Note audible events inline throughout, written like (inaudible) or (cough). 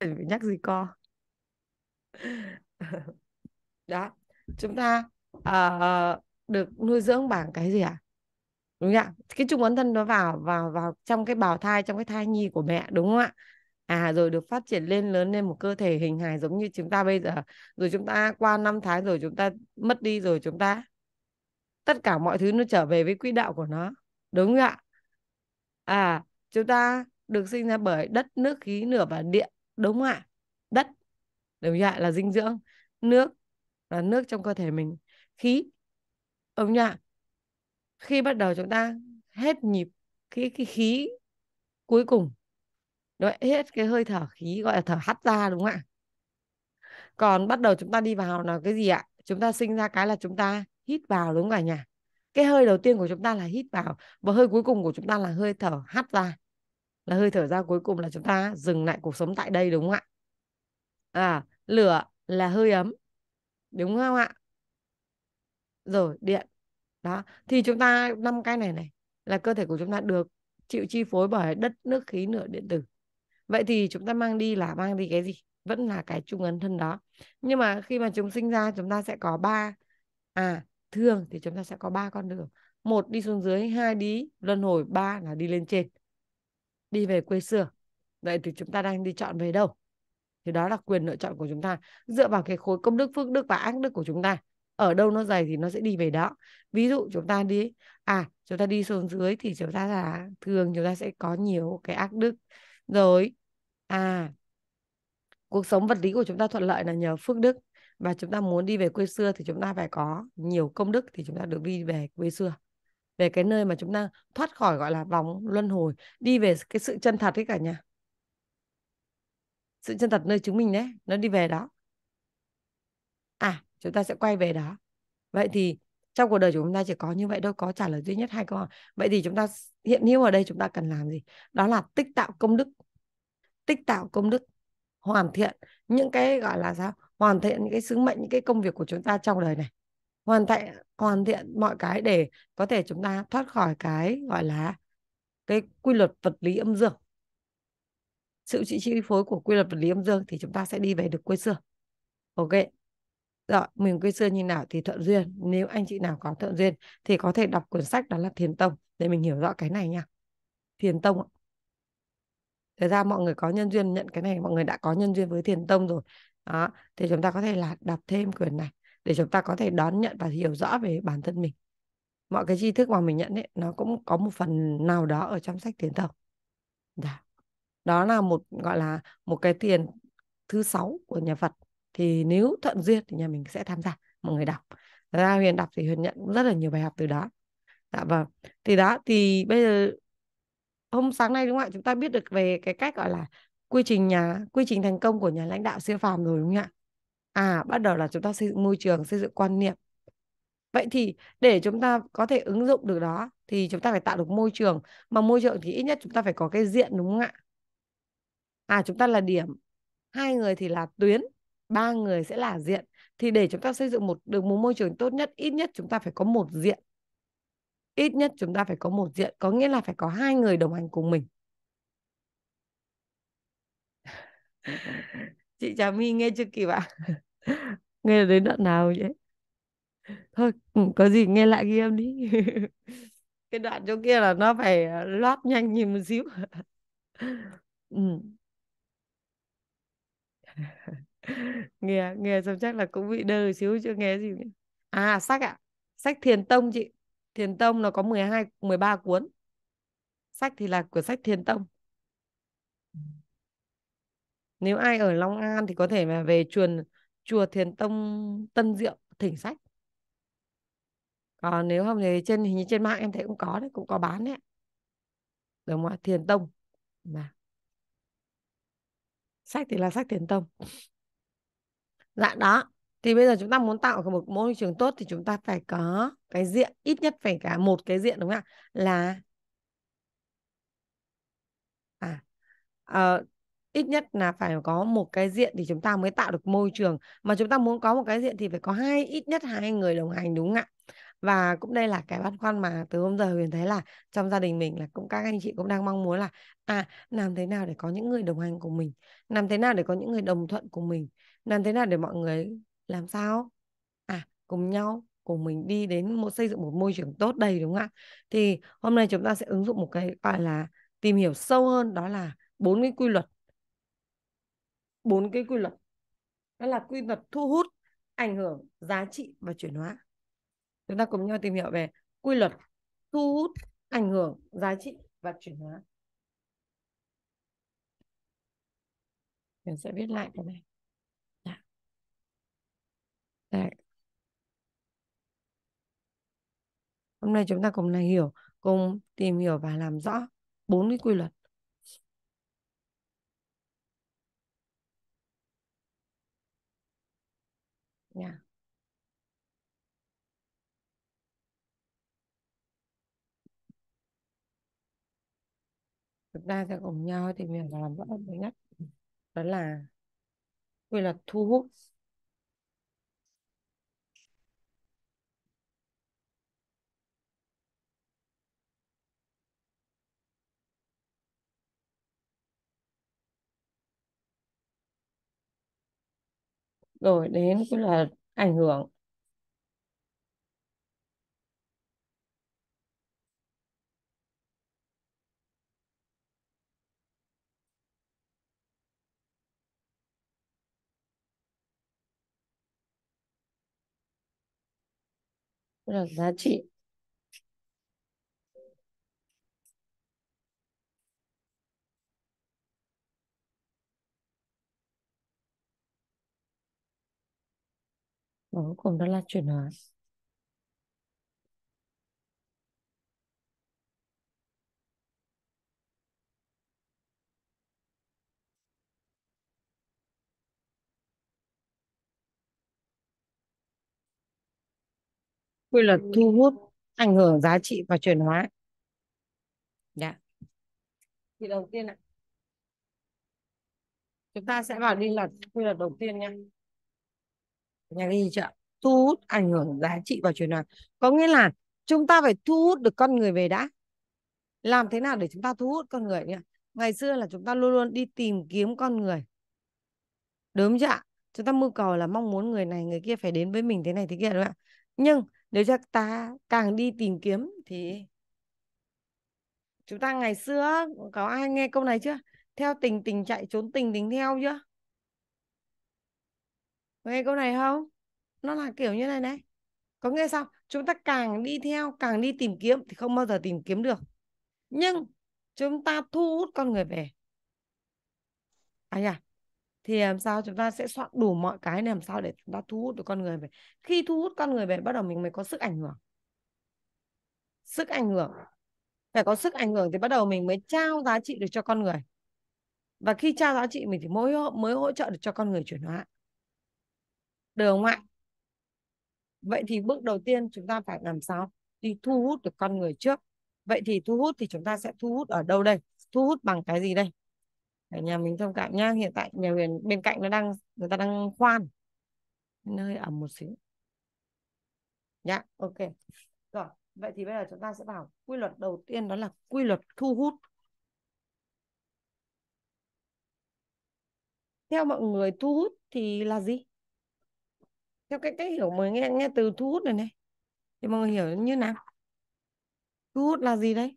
phải nhắc gì co (laughs) đó chúng ta uh, được nuôi dưỡng bằng cái gì ạ à? đúng không ạ cái trùng ấn thân nó vào vào vào trong cái bào thai trong cái thai nhi của mẹ đúng không ạ à rồi được phát triển lên lớn lên một cơ thể hình hài giống như chúng ta bây giờ rồi chúng ta qua năm tháng rồi chúng ta mất đi rồi chúng ta tất cả mọi thứ nó trở về với quỹ đạo của nó đúng không ạ à chúng ta được sinh ra bởi đất nước khí lửa và điện đúng không ạ đất đúng không ạ là dinh dưỡng nước là nước trong cơ thể mình khí đúng không ạ khi bắt đầu chúng ta hết nhịp cái cái khí cuối cùng Đấy, hết cái hơi thở khí gọi là thở hắt ra đúng không ạ còn bắt đầu chúng ta đi vào là cái gì ạ chúng ta sinh ra cái là chúng ta hít vào đúng không ạ nhà cái hơi đầu tiên của chúng ta là hít vào và hơi cuối cùng của chúng ta là hơi thở hắt ra là hơi thở ra cuối cùng là chúng ta dừng lại cuộc sống tại đây đúng không ạ à lửa là hơi ấm đúng không ạ rồi điện đó thì chúng ta năm cái này này là cơ thể của chúng ta được chịu chi phối bởi đất nước khí nửa điện tử vậy thì chúng ta mang đi là mang đi cái gì vẫn là cái trung ấn thân đó nhưng mà khi mà chúng sinh ra chúng ta sẽ có ba à thường thì chúng ta sẽ có ba con đường một đi xuống dưới hai đi luân hồi ba là đi lên trên đi về quê xưa vậy thì chúng ta đang đi chọn về đâu thì đó là quyền lựa chọn của chúng ta dựa vào cái khối công đức phước đức và ác đức của chúng ta ở đâu nó dày thì nó sẽ đi về đó ví dụ chúng ta đi à chúng ta đi xuống dưới thì chúng ta là thường chúng ta sẽ có nhiều cái ác đức rồi à cuộc sống vật lý của chúng ta thuận lợi là nhờ phước đức và chúng ta muốn đi về quê xưa thì chúng ta phải có nhiều công đức thì chúng ta được đi về quê xưa về cái nơi mà chúng ta thoát khỏi gọi là vòng luân hồi đi về cái sự chân thật ấy cả nhà sự chân thật nơi chúng mình đấy nó đi về đó à chúng ta sẽ quay về đó vậy thì trong cuộc đời chúng ta chỉ có như vậy đâu có trả lời duy nhất hai câu hỏi vậy thì chúng ta hiện hữu ở đây chúng ta cần làm gì đó là tích tạo công đức tích tạo công đức hoàn thiện những cái gọi là sao hoàn thiện những cái sứ mệnh những cái công việc của chúng ta trong đời này hoàn thiện hoàn thiện mọi cái để có thể chúng ta thoát khỏi cái gọi là cái quy luật vật lý âm dương sự chi phối của quy luật vật lý âm dương thì chúng ta sẽ đi về được quê xưa ok rồi mình quê xưa như nào thì thuận duyên nếu anh chị nào có thuận duyên thì có thể đọc quyển sách đó là thiền tông để mình hiểu rõ cái này nha thiền tông Thế ra mọi người có nhân duyên nhận cái này mọi người đã có nhân duyên với thiền tông rồi đó thì chúng ta có thể là đọc thêm quyển này để chúng ta có thể đón nhận và hiểu rõ về bản thân mình mọi cái tri thức mà mình nhận ấy nó cũng có một phần nào đó ở trong sách tiền tộc dạ. đó là một gọi là một cái tiền thứ sáu của nhà Phật thì nếu thuận duyên thì nhà mình sẽ tham gia mọi người đọc Thật ra Huyền đọc thì Huyền nhận rất là nhiều bài học từ đó dạ vâng thì đó thì bây giờ hôm sáng nay đúng không ạ chúng ta biết được về cái cách gọi là quy trình nhà quy trình thành công của nhà lãnh đạo siêu phàm rồi đúng không ạ à bắt đầu là chúng ta xây dựng môi trường xây dựng quan niệm vậy thì để chúng ta có thể ứng dụng được đó thì chúng ta phải tạo được môi trường mà môi trường thì ít nhất chúng ta phải có cái diện đúng không ạ à chúng ta là điểm hai người thì là tuyến ba người sẽ là diện thì để chúng ta xây dựng một được một môi trường tốt nhất ít nhất chúng ta phải có một diện ít nhất chúng ta phải có một diện có nghĩa là phải có hai người đồng hành cùng mình chị Trà My nghe chưa kịp ạ à? nghe đến đoạn nào vậy thôi ừ, có gì nghe lại ghi âm đi (laughs) cái đoạn chỗ kia là nó phải ờ, lót nhanh nhìn một xíu (laughs) ừ. (laughs) nghe nghe xong chắc là cũng bị đơ xíu chưa nghe gì à sách ạ à? sách thiền tông chị thiền tông nó có 12 13 cuốn sách thì là của sách thiền tông nếu ai ở Long An thì có thể mà về chuồn chùa Thiền Tông Tân Diệu thỉnh sách còn nếu không thì trên hình như trên mạng em thấy cũng có đấy cũng có bán đấy đúng không Thiền Tông mà sách thì là sách Thiền Tông dạ đó thì bây giờ chúng ta muốn tạo một môi trường tốt thì chúng ta phải có cái diện ít nhất phải cả một cái diện đúng không ạ là à, uh, ít nhất là phải có một cái diện thì chúng ta mới tạo được môi trường mà chúng ta muốn có một cái diện thì phải có hai ít nhất hai người đồng hành đúng không ạ và cũng đây là cái băn khoăn mà từ hôm giờ huyền thấy là trong gia đình mình là cũng các anh chị cũng đang mong muốn là à làm thế nào để có những người đồng hành của mình làm thế nào để có những người đồng thuận của mình làm thế nào để mọi người làm sao à cùng nhau cùng mình đi đến một xây dựng một môi trường tốt đầy đúng không ạ thì hôm nay chúng ta sẽ ứng dụng một cái gọi là tìm hiểu sâu hơn đó là bốn cái quy luật bốn cái quy luật đó là quy luật thu hút ảnh hưởng giá trị và chuyển hóa chúng ta cùng nhau tìm hiểu về quy luật thu hút ảnh hưởng giá trị và chuyển hóa mình sẽ viết lại cái này dạ. Đấy. hôm nay chúng ta cùng là hiểu cùng tìm hiểu và làm rõ bốn cái quy luật chúng ta sẽ cùng nhau tìm hiểu và làm rõ thứ nhất đó là quy luật thu hút rồi đến quy luật ảnh hưởng verdad, sí. Vamos con relacionadas. quy luật thu hút ảnh hưởng giá trị và chuyển hóa dạ yeah. thì đầu tiên ạ chúng ta sẽ vào đi là quy luật đầu tiên nha nhà ghi chưa thu hút ảnh hưởng giá trị và chuyển hóa có nghĩa là chúng ta phải thu hút được con người về đã làm thế nào để chúng ta thu hút con người nhỉ ngày xưa là chúng ta luôn luôn đi tìm kiếm con người đúng chưa ạ chúng ta mưu cầu là mong muốn người này người kia phải đến với mình thế này thế kia đúng không ạ nhưng nếu chúng ta càng đi tìm kiếm thì chúng ta ngày xưa có ai nghe câu này chưa theo tình tình chạy trốn tình tình theo chưa nghe câu này không nó là kiểu như này này có nghe sao chúng ta càng đi theo càng đi tìm kiếm thì không bao giờ tìm kiếm được nhưng chúng ta thu hút con người về à nhỉ thì làm sao chúng ta sẽ soạn đủ mọi cái để làm sao để chúng ta thu hút được con người về khi thu hút con người về bắt đầu mình mới có sức ảnh hưởng sức ảnh hưởng phải có sức ảnh hưởng thì bắt đầu mình mới trao giá trị được cho con người và khi trao giá trị mình thì mới mới hỗ trợ được cho con người chuyển hóa được không ạ vậy thì bước đầu tiên chúng ta phải làm sao đi thu hút được con người trước vậy thì thu hút thì chúng ta sẽ thu hút ở đâu đây thu hút bằng cái gì đây ở nhà mình trông cạnh nhá hiện tại nhà Huyền bên cạnh nó đang người ta đang khoan nơi ẩm một xíu dạ ok rồi vậy thì bây giờ chúng ta sẽ vào quy luật đầu tiên đó là quy luật thu hút theo mọi người thu hút thì là gì theo cái cách hiểu mới nghe nghe từ thu hút này này thì mọi người hiểu như nào thu hút là gì đấy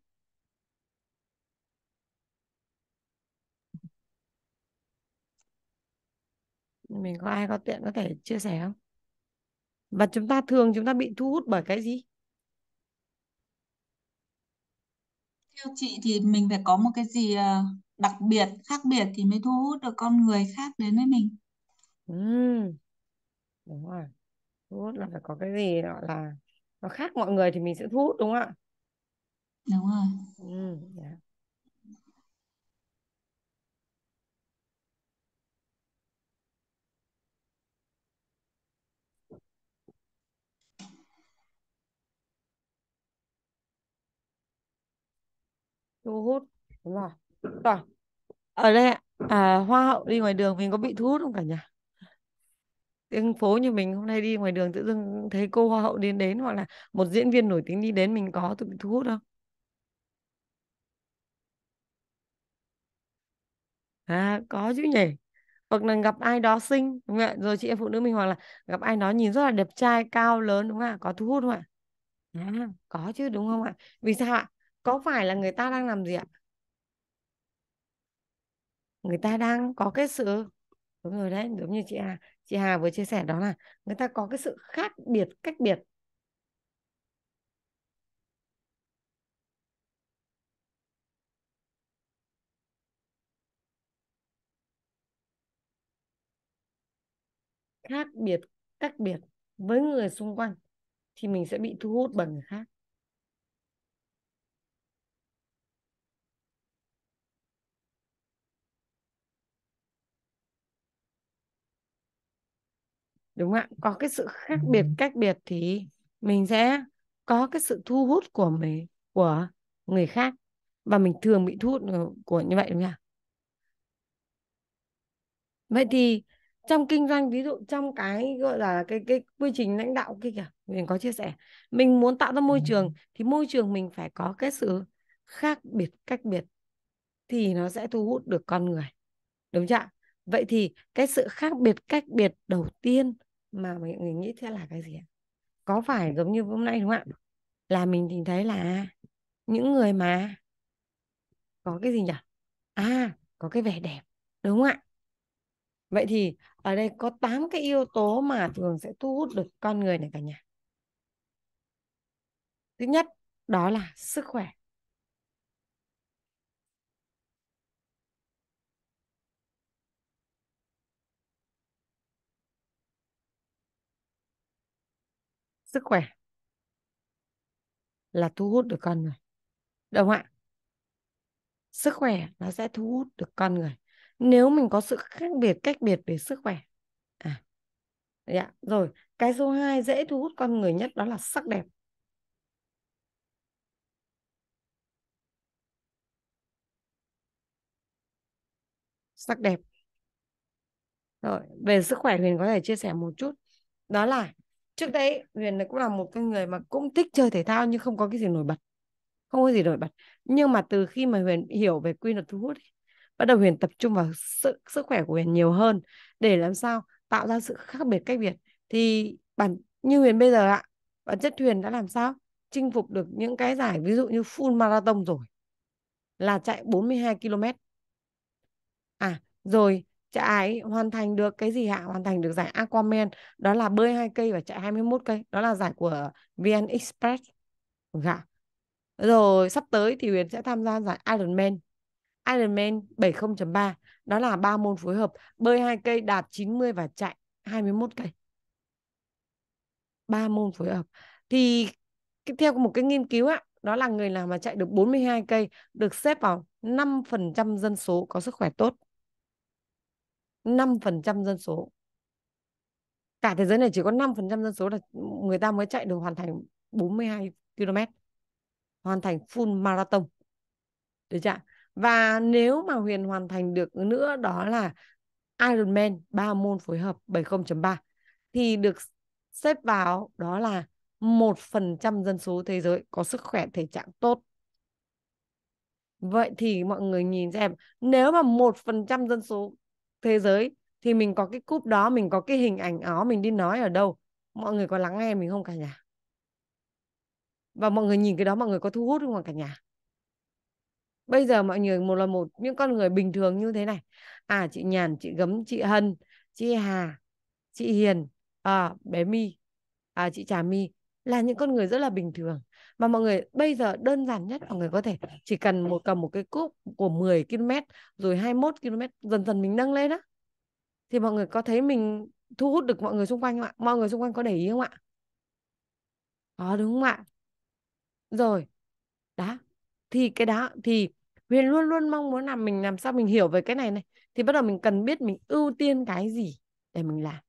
mình có ai có tiện có thể chia sẻ không và chúng ta thường chúng ta bị thu hút bởi cái gì theo chị thì mình phải có một cái gì ờ, đặc biệt khác biệt thì mới thu hút được con người khác đến với mình ừ, đúng rồi thu hút là phải có cái gì gọi là nó khác mọi người thì mình sẽ thu hút đúng không ạ đúng rồi ừ, yeah. Dạ. thu hút đúng rồi rồi ở đây ạ à, hoa hậu đi ngoài đường mình có bị thu hút không cả nhà đường phố như mình hôm nay đi ngoài đường tự dưng thấy cô hoa hậu đến đến hoặc là một diễn viên nổi tiếng đi đến mình có tự bị thu hút không à có chứ nhỉ hoặc là gặp ai đó xinh đúng không ạ rồi chị em phụ nữ mình hoặc là gặp ai đó nhìn rất là đẹp trai cao lớn đúng không ạ có thu hút không ạ à, có chứ đúng không ạ vì sao ạ có phải là người ta đang làm gì ạ người ta đang có cái sự đúng rồi đấy giống như chị Hà chị Hà vừa chia sẻ đó là người ta có cái sự khác biệt cách biệt khác biệt cách biệt với người xung quanh thì mình sẽ bị thu hút bởi người khác đúng không ạ có cái sự khác biệt cách biệt thì mình sẽ có cái sự thu hút của mình của người khác và mình thường bị thu hút của như vậy đúng không ạ vậy thì trong kinh doanh ví dụ trong cái gọi là cái cái quy trình lãnh đạo kia kìa mình có chia sẻ mình muốn tạo ra môi trường thì môi trường mình phải có cái sự khác biệt cách biệt thì nó sẽ thu hút được con người đúng chưa ạ vậy thì cái sự khác biệt cách biệt đầu tiên mà mọi người nghĩ sẽ là cái gì ạ có phải giống như hôm nay đúng không ạ là mình nhìn thấy là những người mà có cái gì nhỉ à có cái vẻ đẹp đúng không ạ vậy thì ở đây có 8 cái yếu tố mà thường sẽ thu hút được con người này cả nhà thứ nhất đó là sức khỏe sức khỏe là thu hút được con người đúng không ạ sức khỏe nó sẽ thu hút được con người nếu mình có sự khác biệt cách biệt về sức khỏe à dạ rồi cái số 2 dễ thu hút con người nhất đó là sắc đẹp sắc đẹp rồi về sức khỏe huyền có thể chia sẻ một chút đó là trước đây Huyền cũng là một cái người mà cũng thích chơi thể thao nhưng không có cái gì nổi bật không có gì nổi bật nhưng mà từ khi mà Huyền hiểu về quy luật thu hút ấy, bắt đầu Huyền tập trung vào sức sức khỏe của Huyền nhiều hơn để làm sao tạo ra sự khác biệt cách biệt thì bản như Huyền bây giờ ạ bản chất Huyền đã làm sao chinh phục được những cái giải ví dụ như full marathon rồi là chạy 42 km à rồi chạy hoàn thành được cái gì hả hoàn thành được giải Aquaman đó là bơi hai cây và chạy 21 cây đó là giải của VN Express dạ. rồi sắp tới thì Huyền sẽ tham gia giải Ironman Ironman 70.3 đó là ba môn phối hợp bơi hai cây đạp 90 và chạy 21 cây ba môn phối hợp thì theo một cái nghiên cứu á đó là người nào mà chạy được 42 cây được xếp vào 5% dân số có sức khỏe tốt 5% dân số cả thế giới này chỉ có 5% dân số là người ta mới chạy được hoàn thành 42 km hoàn thành full marathon được chưa và nếu mà Huyền hoàn thành được nữa đó là Ironman 3 môn phối hợp 70.3 thì được xếp vào đó là 1% dân số thế giới có sức khỏe thể trạng tốt. Vậy thì mọi người nhìn xem nếu mà 1% dân số thế giới thì mình có cái cúp đó mình có cái hình ảnh đó mình đi nói ở đâu mọi người có lắng nghe mình không cả nhà và mọi người nhìn cái đó mọi người có thu hút không cả nhà bây giờ mọi người một là một những con người bình thường như thế này à chị nhàn chị gấm chị hân chị hà chị hiền à, bé my à, chị trà my là những con người rất là bình thường mà mọi người bây giờ đơn giản nhất mọi người có thể chỉ cần một cầm một cái cúp của 10 km rồi 21 km dần dần mình nâng lên đó thì mọi người có thấy mình thu hút được mọi người xung quanh không ạ mọi người xung quanh có để ý không ạ có đúng không ạ rồi đó thì cái đó thì Huyền luôn luôn mong muốn làm mình làm sao mình hiểu về cái này này thì bắt đầu mình cần biết mình ưu tiên cái gì để mình làm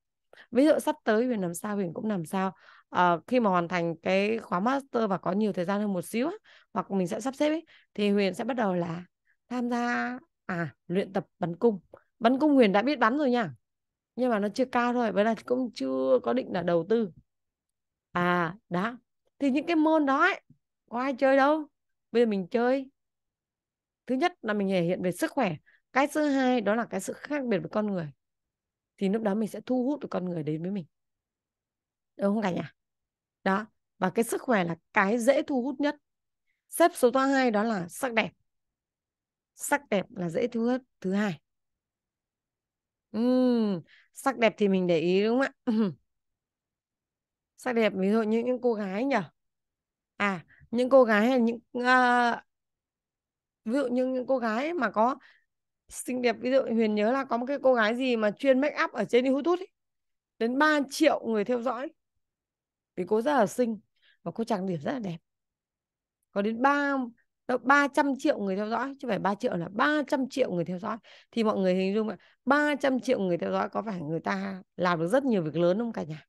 ví dụ sắp tới Huyền làm sao Huyền cũng làm sao uh, khi mà hoàn thành cái khóa master và có nhiều thời gian hơn một xíu hoặc mình sẽ sắp xếp ấy, thì Huyền sẽ bắt đầu là tham gia à luyện tập bắn cung bắn cung Huyền đã biết bắn rồi nha nhưng mà nó chưa cao thôi với lại cũng chưa có định là đầu tư à đó thì những cái môn đó ấy, có ai chơi đâu bây giờ mình chơi thứ nhất là mình thể hiện về sức khỏe cái thứ hai đó là cái sự khác biệt với con người thì lúc đó mình sẽ thu hút được con người đến với mình đúng không cả nhà đó và cái sức khỏe là cái dễ thu hút nhất xếp số thứ hai đó là sắc đẹp sắc đẹp là dễ thu hút thứ hai uhm, sắc đẹp thì mình để ý đúng không ạ (clears throat) sắc đẹp ví dụ như những cô gái nhỉ à những cô gái hay những uh, ví dụ như những cô gái mà có xinh đẹp ví dụ Huyền nhớ là có một cái cô gái gì mà chuyên make up ở trên YouTube ấy. đến 3 triệu người theo dõi vì cô rất là xinh và cô trang điểm rất là đẹp có đến ba ba trăm triệu người theo dõi chứ không phải ba triệu là 300 triệu người theo dõi thì mọi người hình dung là 300 triệu người theo dõi có phải người ta làm được rất nhiều việc lớn không cả nhà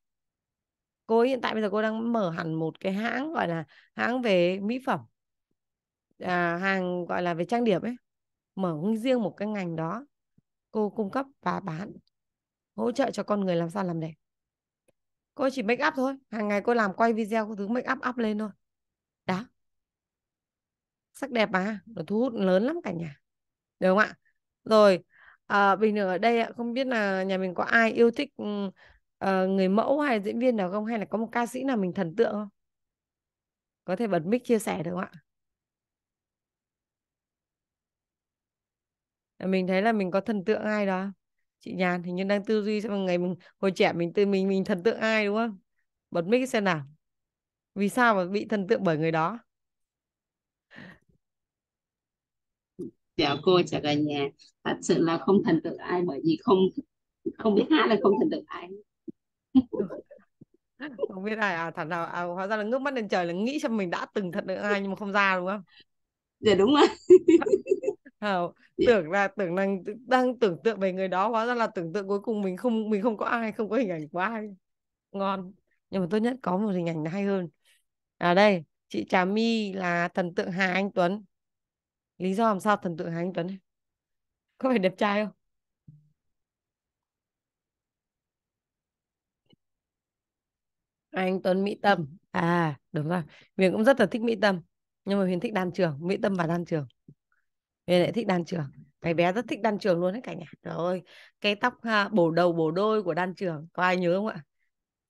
cô ấy hiện tại bây giờ cô đang mở hẳn một cái hãng gọi là hãng về mỹ phẩm à, hàng gọi là về trang điểm ấy mở riêng một cái ngành đó cô cung cấp và bán hỗ trợ cho con người làm sao làm đẹp cô chỉ make up thôi hàng ngày cô làm quay video cô thứ make up up lên thôi đó sắc đẹp mà nó thu hút lớn lắm cả nhà được không ạ rồi à, bình thường ở đây không biết là nhà mình có ai yêu thích uh, người mẫu hay diễn viên nào không hay là có một ca sĩ nào mình thần tượng không có thể bật mic chia sẻ được không ạ mình thấy là mình có thần tượng ai đó chị nhàn hình như đang tư duy xem ngày mình hồi trẻ mình tự mình mình thần tượng ai đúng không bật mic xem nào vì sao mà bị thần tượng bởi người đó chào cô chào cả nhà thật sự là không thần tượng ai bởi vì không không biết hát là không thần tượng ai (laughs) không biết ai à thằng nào à, hóa ra là ngước mắt lên trời là nghĩ cho mình đã từng thần tượng ai nhưng mà không ra đúng không dạ đúng rồi (laughs) Hảo tưởng là tưởng là đang tưởng tượng về người đó hóa ra là tưởng tượng cuối cùng mình không mình không có ai không có hình ảnh của ai ngon nhưng mà tốt nhất có một hình ảnh hay hơn ở à đây chị Trà My là thần tượng Hà Anh Tuấn lý do làm sao thần tượng Hà Anh Tuấn có phải đẹp trai không anh Tuấn Mỹ Tâm à đúng rồi Huyền cũng rất là thích Mỹ Tâm nhưng mà Huyền thích đan trường Mỹ Tâm và đan trường Huê lại thích đan trường cái bé rất thích đan trường luôn đấy cả nhà trời ơi cái tóc ha, bổ đầu bổ đôi của đan trường có ai nhớ không ạ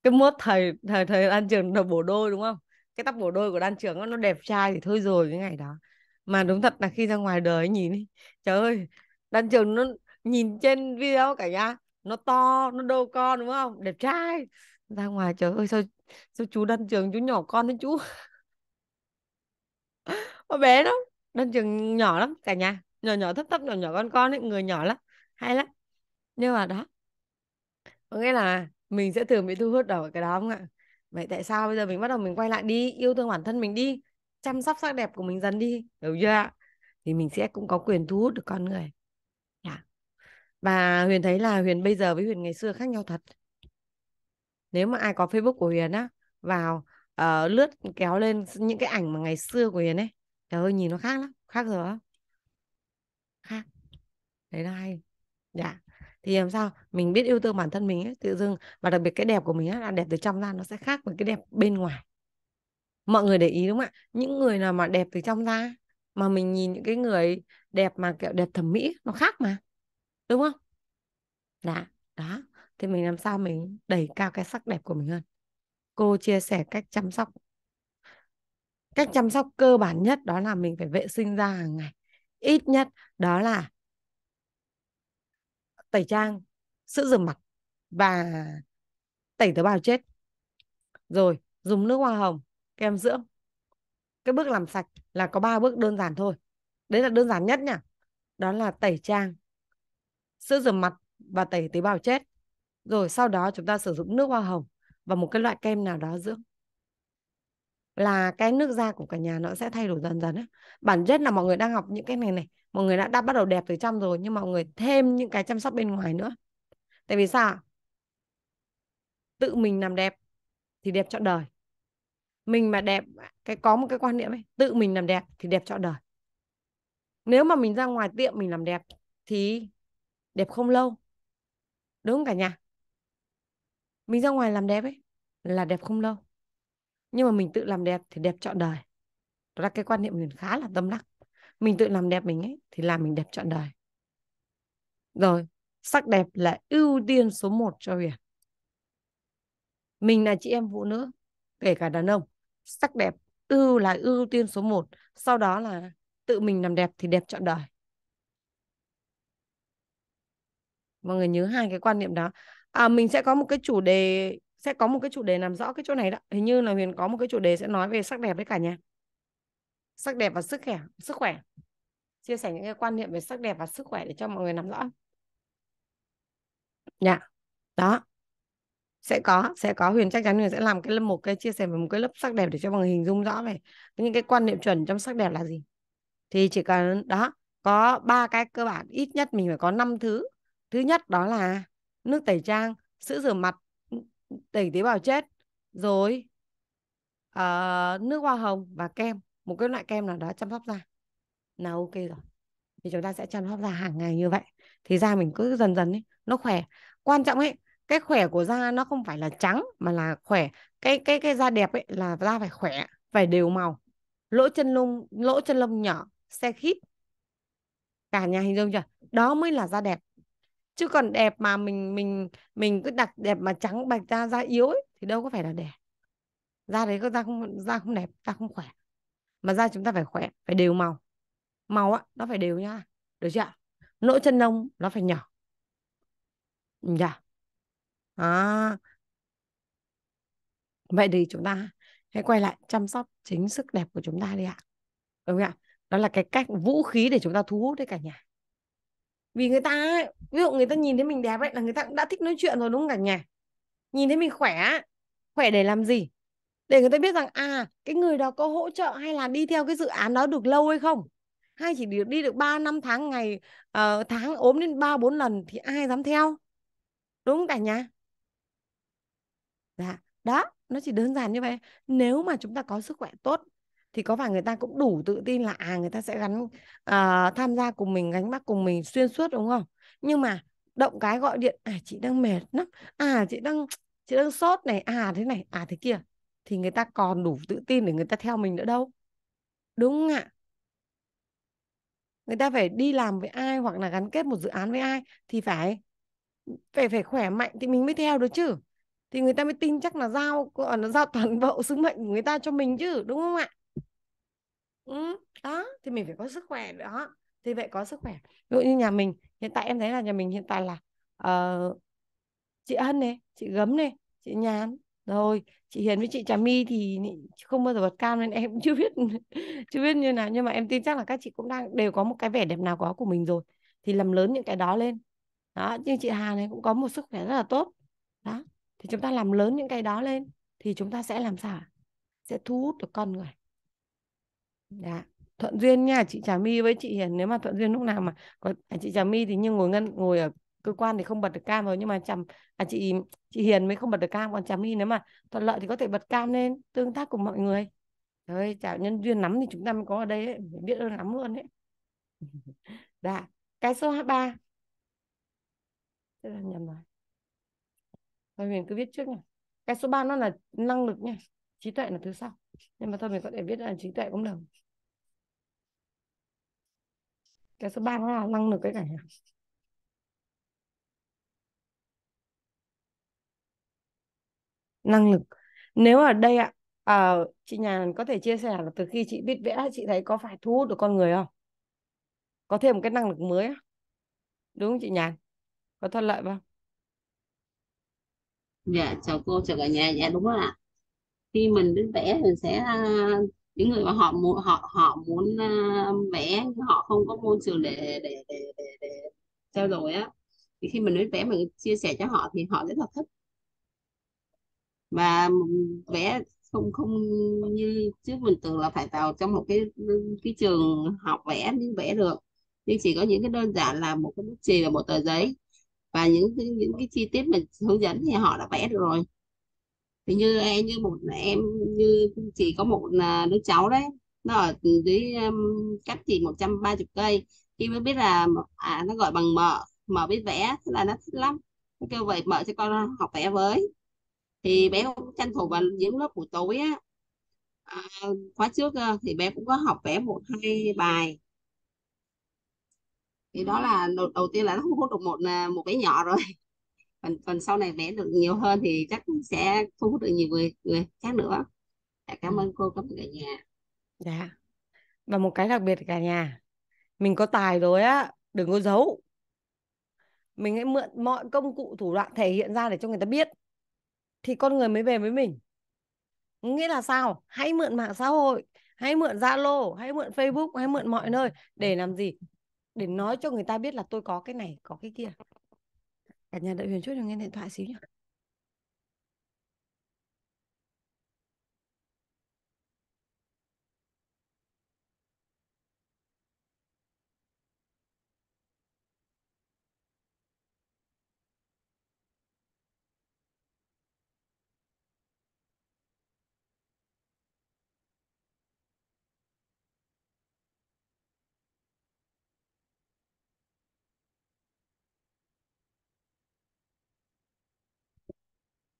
cái mốt thời thời thời đan trường đầu bổ đôi đúng không cái tóc bổ đôi của đan trường nó đẹp trai thì thôi rồi cái ngày đó mà đúng thật là khi ra ngoài đời nhìn đi trời ơi đan trường nó nhìn trên video cả nhà nó to nó đô con đúng không đẹp trai ra ngoài trời ơi sao sao chú đan trường chú nhỏ con thế chú mà (laughs) bé lắm đơn trường nhỏ lắm cả nhà nhỏ nhỏ thấp thấp nhỏ nhỏ con con ấy người nhỏ lắm hay lắm nhưng mà đó có nghĩa là mình sẽ thường bị thu hút ở cái đó không ạ vậy tại sao bây giờ mình bắt đầu mình quay lại đi yêu thương bản thân mình đi chăm sóc sắc đẹp của mình dần đi hiểu chưa ạ thì mình sẽ cũng có quyền thu hút được con người dạ. và huyền thấy là huyền bây giờ với huyền ngày xưa khác nhau thật nếu mà ai có facebook của huyền á vào uh, lướt kéo lên những cái ảnh mà ngày xưa của huyền ấy trời ơi nhìn nó khác lắm khác rồi đó khác đấy là hay dạ thì làm sao mình biết yêu thương bản thân mình ấy, tự dưng và đặc biệt cái đẹp của mình ấy, là đẹp từ trong ra nó sẽ khác với cái đẹp bên ngoài mọi người để ý đúng không ạ những người nào mà đẹp từ trong ra mà mình nhìn những cái người đẹp mà kiểu đẹp thẩm mỹ nó khác mà đúng không dạ đó thì mình làm sao mình đẩy cao cái sắc đẹp của mình hơn cô chia sẻ cách chăm sóc cách chăm sóc cơ bản nhất đó là mình phải vệ sinh da hàng ngày ít nhất đó là tẩy trang sữa rửa mặt và tẩy tế bào chết rồi dùng nước hoa hồng kem dưỡng cái bước làm sạch là có ba bước đơn giản thôi đấy là đơn giản nhất nhỉ đó là tẩy trang sữa rửa mặt và tẩy tế bào chết rồi sau đó chúng ta sử dụng nước hoa hồng và một cái loại kem nào đó dưỡng là cái nước da của cả nhà nó sẽ thay đổi dần dần ấy. bản chất là mọi người đang học những cái này này mọi người đã, đã bắt đầu đẹp từ trong rồi nhưng mọi người thêm những cái chăm sóc bên ngoài nữa tại vì sao tự mình làm đẹp thì đẹp trọn đời mình mà đẹp cái có một cái quan niệm ấy tự mình làm đẹp thì đẹp trọn đời nếu mà mình ra ngoài tiệm mình làm đẹp thì đẹp không lâu đúng không cả nhà mình ra ngoài làm đẹp ấy là đẹp không lâu nhưng mà mình tự làm đẹp thì đẹp trọn đời đó là cái quan niệm mình khá là tâm đắc mình tự làm đẹp mình ấy thì làm mình đẹp trọn đời rồi sắc đẹp là ưu tiên số 1 cho Huyền mình là chị em phụ nữ kể cả đàn ông sắc đẹp ưu là ưu tiên số 1 sau đó là tự mình làm đẹp thì đẹp trọn đời mọi người nhớ hai cái quan niệm đó à, mình sẽ có một cái chủ đề sẽ có một cái chủ đề làm rõ cái chỗ này đó hình như là huyền có một cái chủ đề sẽ nói về sắc đẹp với cả nhà sắc đẹp và sức khỏe sức khỏe chia sẻ những cái quan niệm về sắc đẹp và sức khỏe để cho mọi người nắm rõ dạ đó sẽ có sẽ có huyền chắc chắn huyền sẽ làm cái lớp một cái chia sẻ về một cái lớp sắc đẹp để cho mọi người hình dung rõ về những cái quan niệm chuẩn trong sắc đẹp là gì thì chỉ cần đó có ba cái cơ bản ít nhất mình phải có năm thứ thứ nhất đó là nước tẩy trang sữa rửa mặt tẩy tế bào chết rồi uh, ờ, nước hoa hồng và kem một cái loại kem nào đó chăm sóc da là ok rồi thì chúng ta sẽ chăm sóc da hàng ngày như vậy thì da mình cứ dần dần ấy nó khỏe quan trọng ấy cái khỏe của da nó không phải là trắng mà là khỏe cái cái cái da đẹp ấy là da phải khỏe phải đều màu lỗ chân lông lỗ chân lông nhỏ xe khít cả nhà hình dung chưa đó mới là da đẹp chứ còn đẹp mà mình mình mình cứ đặt đẹp mà trắng bạch da da yếu ấy, thì đâu có phải là đẹp da đấy có da không da không đẹp da không khỏe mà da chúng ta phải khỏe phải đều màu màu á nó phải đều nhá được chưa lỗ chân lông nó phải nhỏ dạ à. vậy thì chúng ta hãy quay lại chăm sóc chính sức đẹp của chúng ta đi ạ đúng không ạ đó là cái cách vũ khí để chúng ta thu hút đấy cả nhà vì người ta ví dụ người ta nhìn thấy mình đẹp ấy là người ta cũng đã thích nói chuyện rồi đúng không cả nhà nhìn thấy mình khỏe khỏe để làm gì để người ta biết rằng à cái người đó có hỗ trợ hay là đi theo cái dự án đó được lâu hay không hay chỉ được đi được 3 năm tháng ngày uh, tháng ốm đến 3 4 lần thì ai dám theo đúng không cả nhà dạ đó nó chỉ đơn giản như vậy nếu mà chúng ta có sức khỏe tốt thì có phải người ta cũng đủ tự tin là à người ta sẽ gắn uh, tham gia cùng mình gánh bắt cùng mình xuyên suốt đúng không nhưng mà động cái gọi điện à chị đang mệt lắm à chị đang chị đang sốt này à thế này à thế kia thì người ta còn đủ tự tin để người ta theo mình nữa đâu đúng không ạ người ta phải đi làm với ai hoặc là gắn kết một dự án với ai thì phải phải phải khỏe mạnh thì mình mới theo được chứ thì người ta mới tin chắc là giao là giao toàn (laughs) bộ sứ mệnh của người ta cho mình chứ đúng không ạ ừ, đó thì mình phải có sức khỏe đó thì vậy có sức khỏe ví dụ như nhà mình hiện tại em thấy là nhà mình hiện tại là uh, chị Hân này chị Gấm này chị Nhàn rồi chị Hiền với chị Trà My thì không bao giờ bật cam nên em (laughs) chưa biết chưa biết như nào nhưng mà em tin chắc là các chị cũng đang đều có một cái vẻ đẹp nào có của mình rồi thì làm lớn những cái đó lên đó nhưng chị Hà này cũng có một sức khỏe rất là tốt đó thì chúng ta làm lớn những cái đó lên thì chúng ta sẽ làm sao sẽ thu hút được con người Dạ. Thuận duyên nha chị Trà My với chị Hiền nếu mà thuận duyên lúc nào mà có à, chị Trà My thì như ngồi ngân ngồi ở cơ quan thì không bật được cam rồi nhưng mà chằm à, chị chị Hiền mới không bật được cam còn Trà My nếu mà thuận lợi thì có thể bật cam lên tương tác cùng mọi người. Thôi chào nhân duyên lắm thì chúng ta mới có ở đây ấy, biết ơn lắm luôn đấy. (laughs) dạ, cái số 3. Thế là nhầm rồi. Thôi mình cứ viết trước nha. Cái số 3 nó là năng lực nha trí tuệ là thứ sau nhưng mà thôi mình có thể biết là trí tuệ cũng được cái số 3 nó là năng lực cái cảnh năng lực nếu ở đây ạ à, chị nhà có thể chia sẻ là từ khi chị biết vẽ chị thấy có phải thu hút được con người không có thêm một cái năng lực mới đúng không chị nhàn có thuận lợi không dạ chào cô chào cả nhà dạ đúng rồi ạ khi mình đứng vẽ mình sẽ à, những người mà họ muốn họ họ muốn à, vẽ họ không có môn trường để để để để, để trao đổi á thì khi mình đến vẽ mình chia sẻ cho họ thì họ rất là thích và vẽ không không như trước mình tưởng là phải vào trong một cái cái trường học vẽ mới vẽ được nhưng chỉ có những cái đơn giản là một cái bút chì và một tờ giấy và những những cái chi tiết mình hướng dẫn thì họ đã vẽ được rồi thì như em như một em như chị có một à, đứa cháu đấy nó ở dưới um, cách chỉ 130 cây khi mới biết là à nó gọi bằng mợ mợ biết vẽ thế là nó thích lắm nó kêu vậy mợ cho con học vẽ với thì bé cũng tranh thủ vào những lớp buổi tối á à, khóa trước ờ, thì bé cũng có học vẽ một hai bài thì đó là đầu, đầu tiên là nó thu hút được một à, một bé nhỏ rồi còn còn sau này vẽ được nhiều hơn thì chắc sẽ thu hút được nhiều người người khác nữa dạ, cảm ừ. ơn cô cảm ơn cả nhà dạ và một cái đặc biệt cả nhà mình có tài rồi á đừng có giấu mình hãy mượn mọi công cụ thủ đoạn thể hiện ra để cho người ta biết thì con người mới về với mình nghĩa là sao hãy mượn mạng xã hội hãy mượn zalo hãy mượn facebook hãy mượn mọi nơi để làm gì để nói cho người ta biết là tôi có cái này có cái kia 그냥너연초령에는다시 요.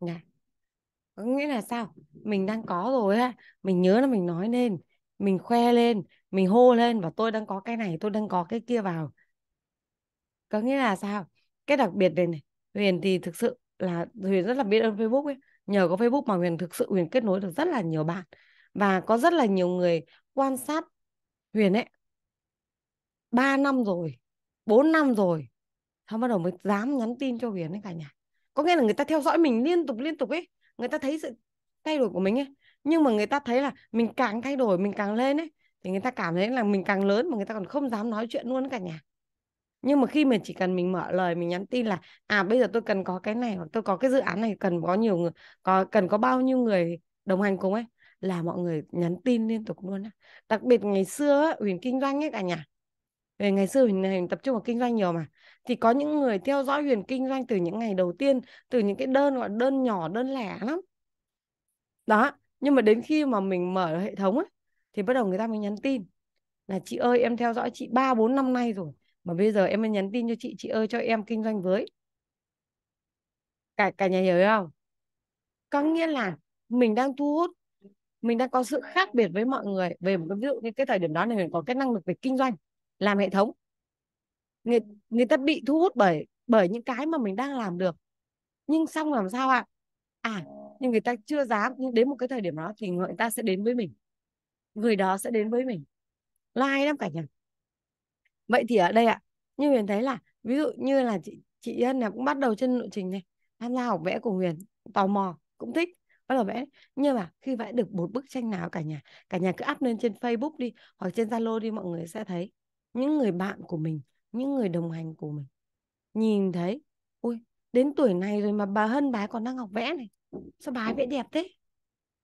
Dạ. Có nghĩa là sao? Mình đang có rồi á, mình nhớ là mình nói lên, mình khoe lên, mình hô lên và tôi đang có cái này, tôi đang có cái kia vào. Có nghĩa là sao? Cái đặc biệt này này, Huyền thì thực sự là Huyền rất là biết ơn Facebook ấy. Nhờ có Facebook mà Huyền thực sự Huyền kết nối được rất là nhiều bạn và có rất là nhiều người quan sát Huyền ấy 3 năm rồi 4 năm rồi xong bắt đầu mới dám nhắn tin cho Huyền ấy cả nhà có nghĩa là người ta theo dõi mình liên tục liên tục ấy người ta thấy sự thay đổi của mình ấy nhưng mà người ta thấy là mình càng thay đổi mình càng lên ấy thì người ta cảm thấy là mình càng lớn mà người ta còn không dám nói chuyện luôn cả nhà nhưng mà khi mình chỉ cần mình mở lời mình nhắn tin là à bây giờ tôi cần có cái này hoặc tôi có cái dự án này cần có nhiều người có cần có bao nhiêu người đồng hành cùng ấy là mọi người nhắn tin liên tục luôn á. đặc biệt ngày xưa ấy, Huyền kinh doanh ấy cả nhà về ngày xưa Huyền, Huyền tập trung vào kinh doanh nhiều mà thì có những người theo dõi Huyền kinh doanh từ những ngày đầu tiên từ những cái đơn gọi đơn nhỏ đơn lẻ lắm đó nhưng mà đến khi mà mình mở hệ thống ấy, thì bắt đầu người ta mới nhắn tin là chị ơi em theo dõi chị ba bốn năm nay rồi mà bây giờ em mới nhắn tin cho chị chị ơi cho em kinh doanh với cả cả nhà hiểu không có nghĩa là mình đang thu hút mình đang có sự khác biệt với mọi người về một cái ví dụ như cái thời điểm đó này mình có cái năng lực về kinh doanh làm hệ thống người ừ. người ta bị thu hút bởi bởi những cái mà mình đang làm được nhưng xong làm sao ạ à? à nhưng người ta chưa dám nhưng đến một cái thời điểm đó thì người ta sẽ đến với mình người đó sẽ đến với mình lo hay lắm cả nhà vậy thì ở đây ạ như huyền thấy là ví dụ như là chị chị yên là cũng bắt đầu trên lộ trình này tham gia học vẽ của huyền tò mò cũng thích bắt đầu vẽ nhưng mà khi vẽ được một bức tranh nào cả nhà cả nhà cứ up lên trên facebook đi hoặc trên zalo đi mọi người sẽ thấy những người bạn của mình những người đồng hành của mình nhìn thấy ui đến tuổi này rồi mà bà hân bà ấy còn đang học vẽ này sao bà ấy vẽ đẹp thế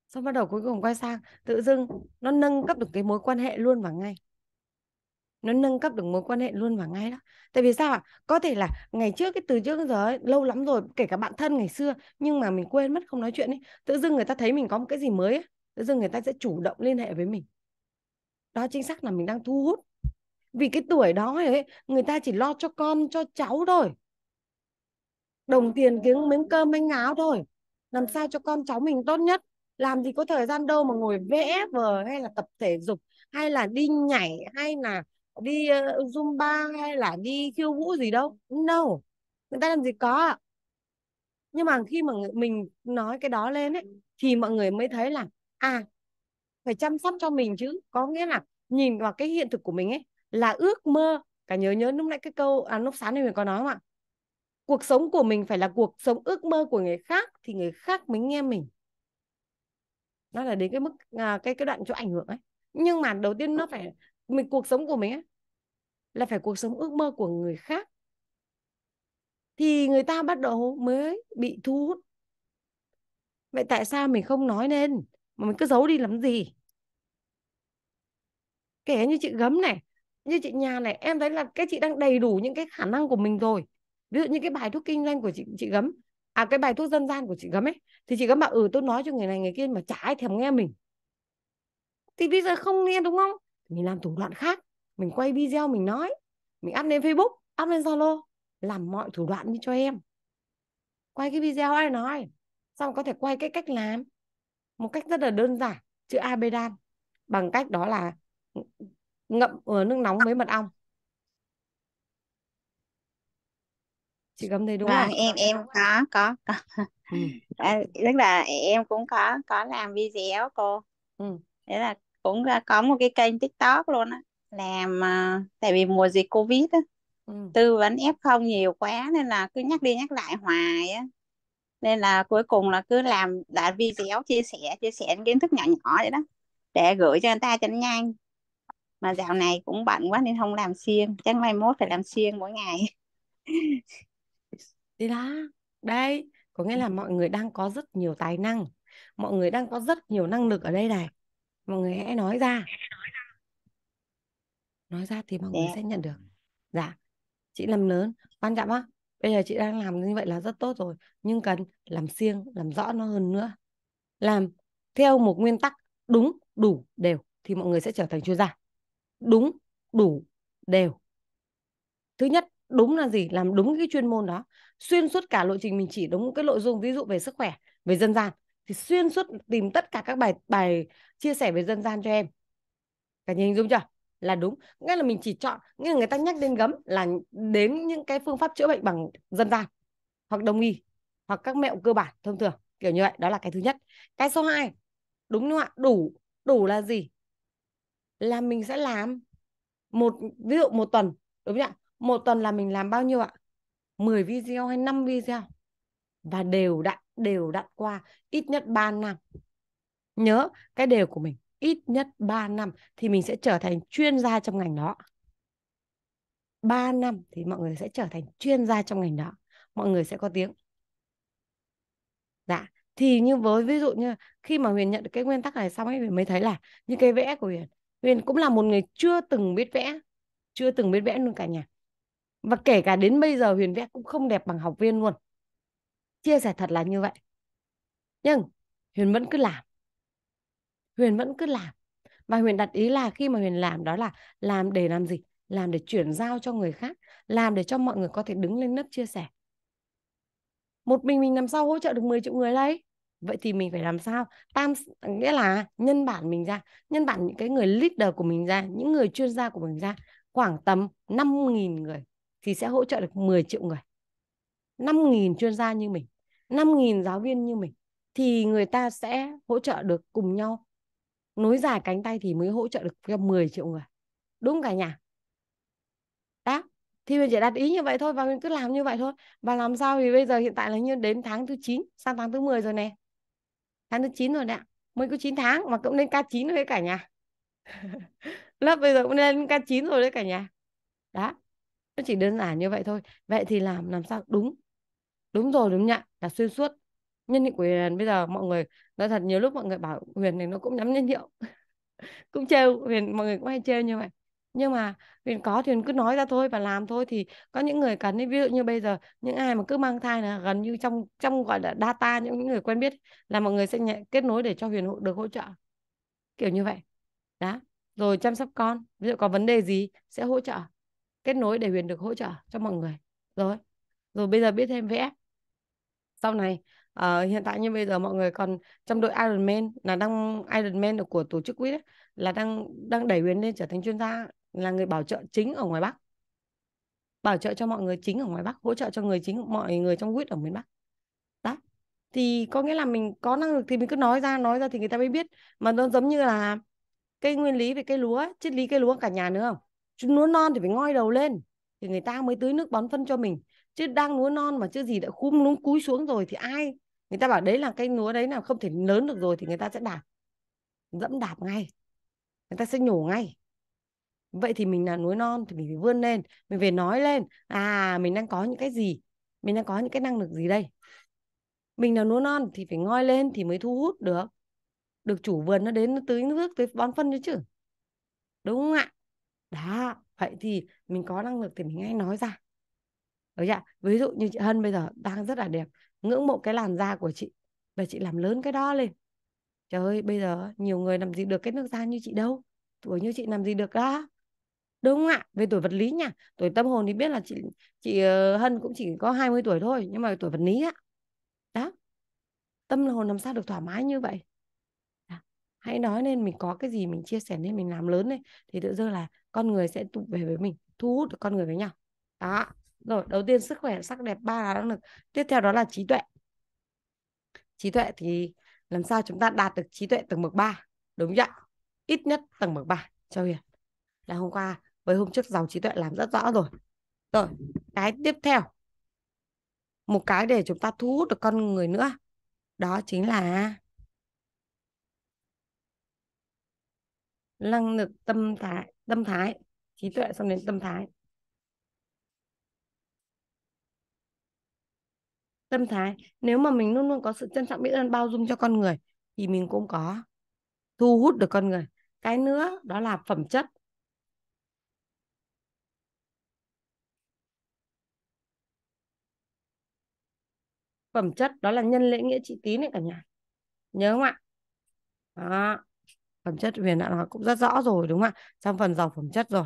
xong bắt đầu cuối cùng quay sang tự dưng nó nâng cấp được cái mối quan hệ luôn vào ngay nó nâng cấp được mối quan hệ luôn vào ngay đó tại vì sao ạ có thể là ngày trước cái từ trước đến giờ ấy, lâu lắm rồi kể cả bạn thân ngày xưa nhưng mà mình quên mất không nói chuyện ấy tự dưng người ta thấy mình có một cái gì mới ấy, tự dưng người ta sẽ chủ động liên hệ với mình đó chính xác là mình đang thu hút vì cái tuổi đó ấy người ta chỉ lo cho con cho cháu thôi đồng tiền kiếm miếng cơm miếng áo thôi làm sao cho con cháu mình tốt nhất làm gì có thời gian đâu mà ngồi vẽ vờ hay là tập thể dục hay là đi nhảy hay là đi uh, zumba hay là đi khiêu vũ gì đâu no người ta làm gì có nhưng mà khi mà mình nói cái đó lên ấy thì mọi người mới thấy là à phải chăm sóc cho mình chứ có nghĩa là nhìn vào cái hiện thực của mình ấy là ước mơ cả nhớ nhớ lúc nãy cái câu à, lúc sáng này mình có nói không ạ cuộc sống của mình phải là cuộc sống ước mơ của người khác thì người khác mới nghe mình nó là đến cái mức à, cái cái đoạn chỗ ảnh hưởng ấy nhưng mà đầu tiên nó phải mình cuộc sống của mình ấy là phải cuộc sống ước mơ của người khác thì người ta bắt đầu mới bị thu hút vậy tại sao mình không nói nên mà mình cứ giấu đi làm gì kể như chị gấm này như chị nhà này em thấy là cái chị đang đầy đủ những cái khả năng của mình rồi ví dụ như cái bài thuốc kinh doanh của chị chị gấm à cái bài thuốc dân gian của chị gấm ấy thì chị gấm bảo ừ tôi nói cho người này người kia mà chả ai thèm nghe mình thì bây giờ không nghe đúng không mình làm thủ đoạn khác mình quay video mình nói mình up lên facebook up lên zalo làm mọi thủ đoạn như cho em quay cái video ai nói xong có thể quay cái cách làm một cách rất là đơn giản chữ abdan bằng cách đó là ngậm ờ, nước nóng với mật ong chị Cẩm thấy đúng Vâng, không? em em có có có ừ. (laughs) à, tức là em cũng có có làm video cô ừ. đấy là cũng có một cái kênh TikTok luôn á làm ờ, tại vì mùa dịch Covid á ừ. tư vấn f không nhiều quá nên là cứ nhắc đi nhắc lại hoài á nên là cuối cùng là cứ làm đã video chia sẻ chia sẻ kiến thức nhỏ nhỏ vậy đó để gửi cho người ta cho nó nhanh mà dạo này cũng bận quá nên không làm xiên chắc mai mốt phải làm xiên mỗi ngày đi (laughs) đó đây có nghĩa là mọi người đang có rất nhiều tài năng mọi người đang có rất nhiều năng lực ở đây này mọi người hãy nói ra nói ra thì mọi Đẹp. người dạ. sẽ nhận được dạ chị làm lớn quan trọng á bây giờ chị đang làm như vậy là rất tốt rồi nhưng cần làm siêng làm rõ nó hơn nữa làm theo một nguyên tắc đúng đủ đều thì mọi người sẽ trở thành chuyên gia đúng đủ đều thứ nhất đúng là gì làm đúng cái chuyên môn đó xuyên suốt cả lộ trình mình chỉ đúng cái nội dung ví dụ về sức khỏe về dân gian thì xuyên suốt tìm tất cả các bài bài chia sẻ về dân gian cho em cả nhà hình dung chưa là đúng nghĩa là mình chỉ chọn nghĩa là người ta nhắc đến gấm là đến những cái phương pháp chữa bệnh bằng dân gian hoặc đông y hoặc các mẹo cơ bản thông thường kiểu như vậy đó là cái thứ nhất cái số 2 đúng không ạ đủ đủ là gì là mình sẽ làm một ví dụ một tuần đúng không ạ một tuần là mình làm bao nhiêu ạ 10 video hay 5 video và đều đặn đều đặn qua ít nhất 3 năm nhớ cái đều của mình ít nhất 3 năm thì mình sẽ trở thành chuyên gia trong ngành đó 3 năm thì mọi người sẽ trở thành chuyên gia trong ngành đó mọi người sẽ có tiếng dạ thì như với ví dụ như khi mà Huyền nhận được cái nguyên tắc này xong ấy Huyền mới thấy là như cái vẽ của Huyền Huyền cũng là một người chưa từng biết vẽ, chưa từng biết vẽ luôn cả nhà. Và kể cả đến bây giờ Huyền vẽ cũng không đẹp bằng học viên luôn. Chia sẻ thật là như vậy. Nhưng Huyền vẫn cứ làm. Huyền vẫn cứ làm. Và Huyền đặt ý là khi mà Huyền làm đó là làm để làm gì? Làm để chuyển giao cho người khác, làm để cho mọi người có thể đứng lên lớp chia sẻ. Một mình mình làm sao hỗ trợ được 10 triệu người đấy? vậy thì mình phải làm sao tam nghĩa là nhân bản mình ra nhân bản những cái người leader của mình ra những người chuyên gia của mình ra khoảng tầm 5.000 người thì sẽ hỗ trợ được 10 triệu người 5.000 chuyên gia như mình 5.000 giáo viên như mình thì người ta sẽ hỗ trợ được cùng nhau nối dài cánh tay thì mới hỗ trợ được cho 10 triệu người đúng cả nhà đó thì mình chỉ đặt ý như vậy thôi và mình cứ làm như vậy thôi và làm sao thì bây giờ hiện tại là như đến tháng thứ 9 sang tháng thứ 10 rồi nè tháng thứ 9 rồi đấy ạ mới có 9 tháng mà cũng lên K9 rồi đấy cả nhà (laughs) lớp bây giờ cũng lên K9 rồi đấy cả nhà đó nó chỉ đơn giản như vậy thôi vậy thì làm làm sao đúng đúng rồi đúng nhận là xuyên suốt nhân hiệu của Huyền bây giờ mọi người nói thật nhiều lúc mọi người bảo Huyền này nó cũng nắm nhân hiệu (laughs) cũng trêu Huyền mọi người cũng hay trêu như vậy nhưng mà Huyền có thì Huyền cứ nói ra thôi và làm thôi thì có những người cần ấy, ví dụ như bây giờ những ai mà cứ mang thai là gần như trong trong gọi là data những, những người quen biết là mọi người sẽ nhẹ, kết nối để cho Huyền hộ được hỗ trợ kiểu như vậy đó rồi chăm sóc con ví dụ có vấn đề gì sẽ hỗ trợ kết nối để Huyền được hỗ trợ cho mọi người rồi rồi bây giờ biết thêm vẽ sau này uh, hiện tại như bây giờ mọi người còn trong đội Ironman là đang Ironman của tổ chức quýt là đang đang đẩy Huyền lên trở thành chuyên gia là người bảo trợ chính ở ngoài Bắc bảo trợ cho mọi người chính ở ngoài Bắc hỗ trợ cho người chính mọi người trong quýt ở miền Bắc đó thì có nghĩa là mình có năng lực thì mình cứ nói ra nói ra thì người ta mới biết mà nó giống như là cây nguyên lý về cây lúa triết lý cây lúa cả nhà nữa không lúa non thì phải ngoi đầu lên thì người ta mới tưới nước bón phân cho mình chứ đang lúa non mà chưa gì đã khum lúng cúi xuống rồi thì ai người ta bảo đấy là cây lúa đấy là không thể lớn được rồi thì người ta sẽ đạp dẫm đạp ngay người ta sẽ nhổ ngay vậy thì mình là núi non thì mình phải vươn lên mình phải nói lên à mình đang có những cái gì mình đang có những cái năng lực gì đây mình là núi non thì phải ngoi lên thì mới thu hút được được chủ vườn nó đến nó tưới nước tưới bón phân chứ chứ đúng không ạ đó vậy thì mình có năng lực thì mình hãy nói ra được chưa ví dụ như chị hân bây giờ đang rất là đẹp ngưỡng mộ cái làn da của chị và chị làm lớn cái đó lên trời ơi bây giờ nhiều người làm gì được cái nước da như chị đâu tuổi như chị làm gì được đó đúng không ạ về tuổi vật lý nha tuổi tâm hồn thì biết là chị chị ờ, Hân cũng chỉ có 20 tuổi thôi nhưng mà tuổi vật lý á đó tâm hồn làm sao được thoải mái như vậy đó. hãy nói nên mình có cái gì mình chia sẻ nên mình làm lớn lên thì tự dưng là con người sẽ tụ về với mình thu hút được con người với nhau đó rồi đầu tiên sức khỏe sắc đẹp ba là năng lực tiếp theo đó là trí tuệ trí tuệ thì làm sao chúng ta đạt được trí tuệ tầng bậc 3 đúng chưa ít nhất tầng bậc 3 cho Huyền là hôm qua với hôm trước dòng trí tuệ làm rất rõ rồi rồi cái tiếp theo một cái để chúng ta thu hút được con người nữa đó chính là năng lực tâm thái tâm thái trí tuệ xong đến tâm thái tâm thái nếu mà mình luôn luôn có sự trân trọng biết ơn bao dung cho con người thì mình cũng có thu hút được con người cái nữa đó là phẩm chất phẩm chất đó là nhân lễ nghĩa trị tín đấy cả nhà nhớ không ạ đó. phẩm chất huyền đã nói cũng rất rõ rồi đúng không ạ trong phần dòng phẩm chất rồi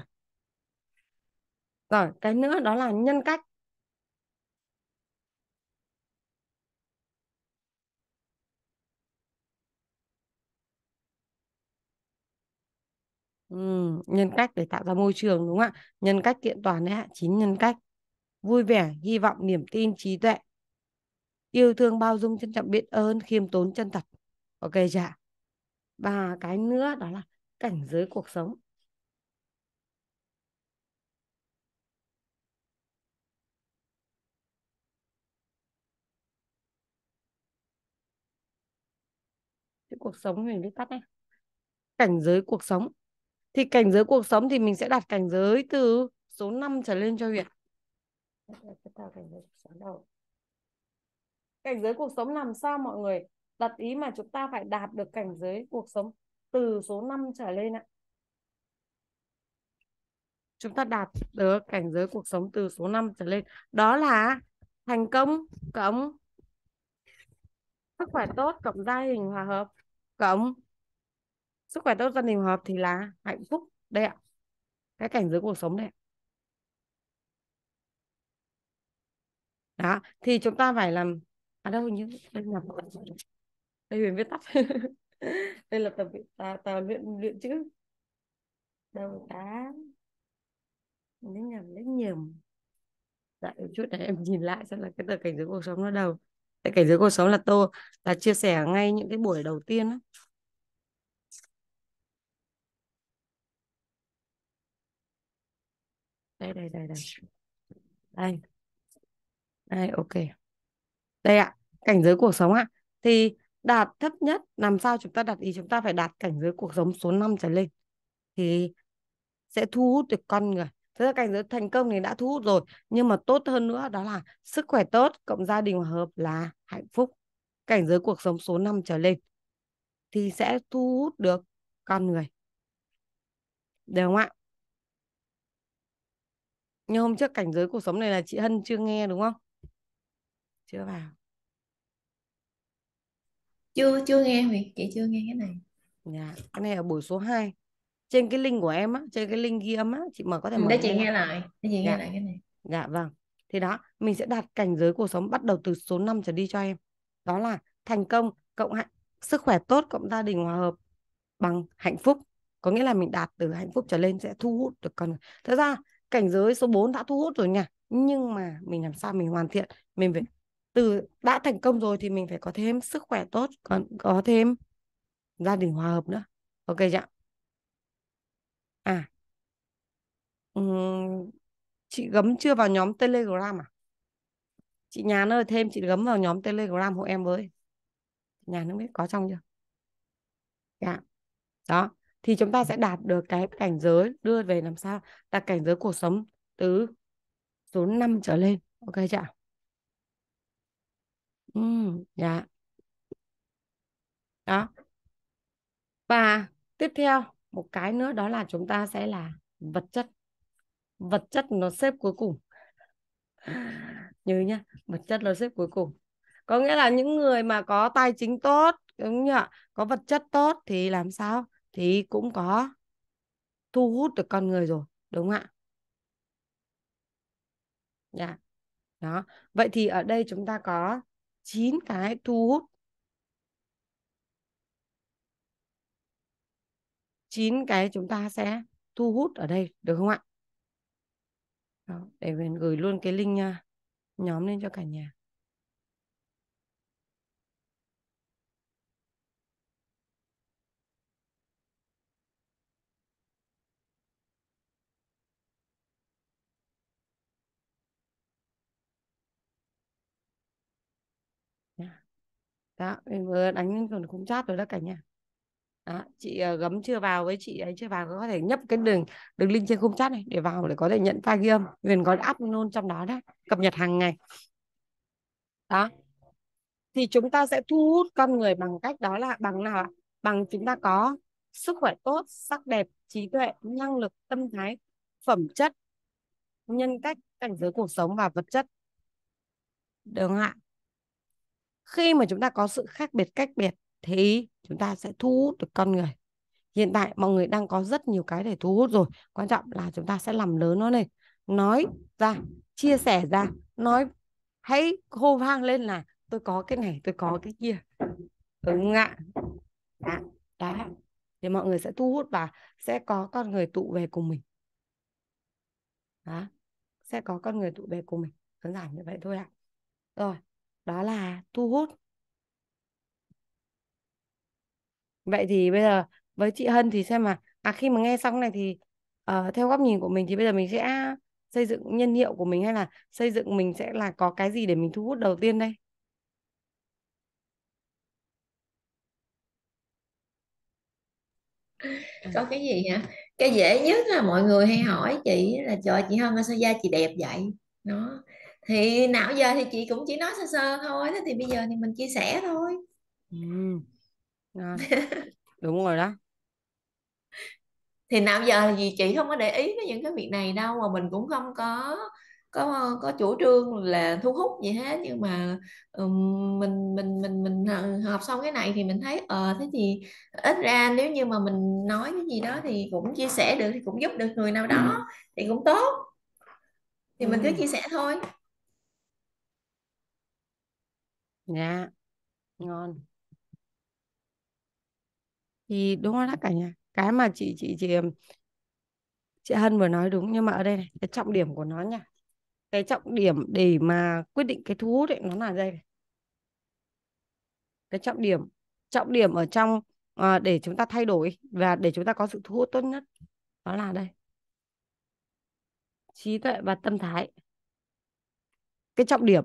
rồi cái nữa đó là nhân cách Ừ, nhân cách để tạo ra môi trường đúng không ạ nhân cách kiện toàn đấy ạ chín nhân cách vui vẻ hy vọng niềm tin trí tuệ yêu thương bao dung trân trọng biết ơn khiêm tốn chân thật ok chưa và cái nữa đó là cảnh giới cuộc sống cái cuộc sống mình viết tắt này cảnh giới cuộc sống thì cảnh giới cuộc sống thì mình sẽ đặt cảnh giới từ số 5 trở lên cho Huyền. Cảnh giới cuộc sống đâu? cảnh giới cuộc sống làm sao mọi người đặt ý mà chúng ta phải đạt được cảnh giới cuộc sống từ số 5 trở lên ạ chúng ta đạt được cảnh giới cuộc sống từ số 5 trở lên đó là thành công cộng sức khỏe tốt cộng gia hình hòa hợp cộng sức khỏe tốt gia đình hòa hợp thì là hạnh phúc đây ạ cái cảnh giới cuộc sống đây đó thì chúng ta phải làm à đâu như em nhập đây Huyền viết tắt đây là tập tà, (laughs) tà luyện luyện chữ đầu tá lấy nhầm lấy nhầm dạ, một chút để em nhìn lại xem là cái tờ cảnh giới cuộc sống nó đầu tại cảnh giới cuộc sống là tô là chia sẻ ngay những cái buổi đầu tiên đó. đây đây đây đây đây đây ok đây ạ cảnh giới cuộc sống ạ thì đạt thấp nhất làm sao chúng ta đặt ý chúng ta phải đạt cảnh giới cuộc sống số 5 trở lên thì sẽ thu hút được con người thế là cảnh giới thành công thì đã thu hút rồi nhưng mà tốt hơn nữa đó là sức khỏe tốt cộng gia đình hòa hợp là hạnh phúc cảnh giới cuộc sống số 5 trở lên thì sẽ thu hút được con người được không ạ như hôm trước cảnh giới cuộc sống này là chị Hân chưa nghe đúng không chưa vào chưa chưa nghe Huyệt chị chưa nghe cái này dạ cái này ở buổi số 2 trên cái link của em á trên cái link ghi âm á chị mở có thể ừ, mở để chị nghe lại để chị dạ. nghe lại cái này dạ vâng thì đó mình sẽ đạt cảnh giới cuộc sống bắt đầu từ số 5 trở đi cho em đó là thành công cộng hạnh sức khỏe tốt cộng gia đình hòa hợp bằng hạnh phúc có nghĩa là mình đạt từ hạnh phúc trở lên sẽ thu hút được con thật ra cảnh giới số 4 đã thu hút rồi nha nhưng mà mình làm sao mình hoàn thiện mình phải từ đã thành công rồi thì mình phải có thêm sức khỏe tốt còn có thêm gia đình hòa hợp nữa ok chưa à uhm, chị gấm chưa vào nhóm telegram à chị nhà ơi thêm chị gấm vào nhóm telegram hộ em với nhà không biết có trong chưa dạ đó thì chúng ta sẽ đạt được cái cảnh giới đưa về làm sao là cảnh giới cuộc sống từ số 5 trở lên ok chưa Ừ, dạ. Đó. Và tiếp theo một cái nữa đó là chúng ta sẽ là vật chất. Vật chất nó xếp cuối cùng. Nhớ nhá, vật chất nó xếp cuối cùng. Có nghĩa là những người mà có tài chính tốt, đúng không ạ? Có vật chất tốt thì làm sao? Thì cũng có thu hút được con người rồi, đúng không ạ? Dạ. Đó. Vậy thì ở đây chúng ta có chín cái thu hút chín cái chúng ta sẽ thu hút ở đây được không ạ Đó, để mình gửi luôn cái link à, nhóm lên cho cả nhà đó mình vừa đánh còn cũng chat rồi đó cả nhà đó, chị ờ, gấm chưa vào với chị ấy chưa vào có thể nhấp cái đường đường link trên khung chat này để vào để có thể nhận file ghi âm mình có áp luôn trong đó đấy cập nhật hàng ngày đó thì chúng ta sẽ thu hút con người bằng cách đó là bằng nào ạ bằng chúng ta có sức khỏe tốt sắc đẹp trí tuệ năng lực tâm thái phẩm chất nhân cách cảnh giới cuộc sống và vật chất được không ạ khi mà chúng ta có sự khác biệt cách biệt thì chúng ta sẽ thu hút được con người hiện tại mọi người đang có rất nhiều cái để thu hút rồi quan trọng là chúng ta sẽ làm lớn nó lên nói ra chia sẻ ra nói hãy hô vang lên là tôi có cái này tôi có cái kia đúng không ạ đã dạ, đã thì mọi người sẽ thu hút và sẽ có con người tụ về cùng mình đó sẽ có con người tụ về cùng mình đơn giản như vậy thôi ạ rồi đó là thu hút vậy thì bây giờ với chị Hân thì xem mà à khi mà nghe xong này thì uh, theo góc nhìn của mình thì bây giờ mình sẽ xây dựng nhân hiệu của mình hay là xây dựng mình sẽ là có cái gì để mình thu hút đầu tiên đây à. có cái gì hả cái dễ nhất là mọi người hay hỏi chị là trời chị Hân sao da chị đẹp vậy nó thì nào giờ thì chị cũng chỉ nói sơ sơ thôi thế thì bây giờ thì mình chia sẻ thôi ừ. đúng rồi đó thì nào giờ thì chị không có để ý đến những cái việc này đâu mà mình cũng không có có có chủ trương là thu hút gì hết nhưng mà um, mình mình mình mình học xong cái này thì mình thấy ờ uh, thế thì ít ra nếu như mà mình nói cái gì đó thì cũng chia sẻ được thì cũng giúp được người nào đó ừ. thì cũng tốt thì ừ. mình cứ ừ. chia sẻ thôi Dạ, ngon. Thì đúng rồi đó cả nhà. Cái mà chị chị chị chị Hân vừa nói đúng nhưng mà ở đây này, cái trọng điểm của nó nha. Cái trọng điểm để mà quyết định cái thu hút ấy nó là đây này. Cái trọng điểm, trọng điểm ở trong à, để chúng ta thay đổi và để chúng ta có sự thu hút tốt nhất đó là đây. Trí tuệ và tâm thái. Cái trọng điểm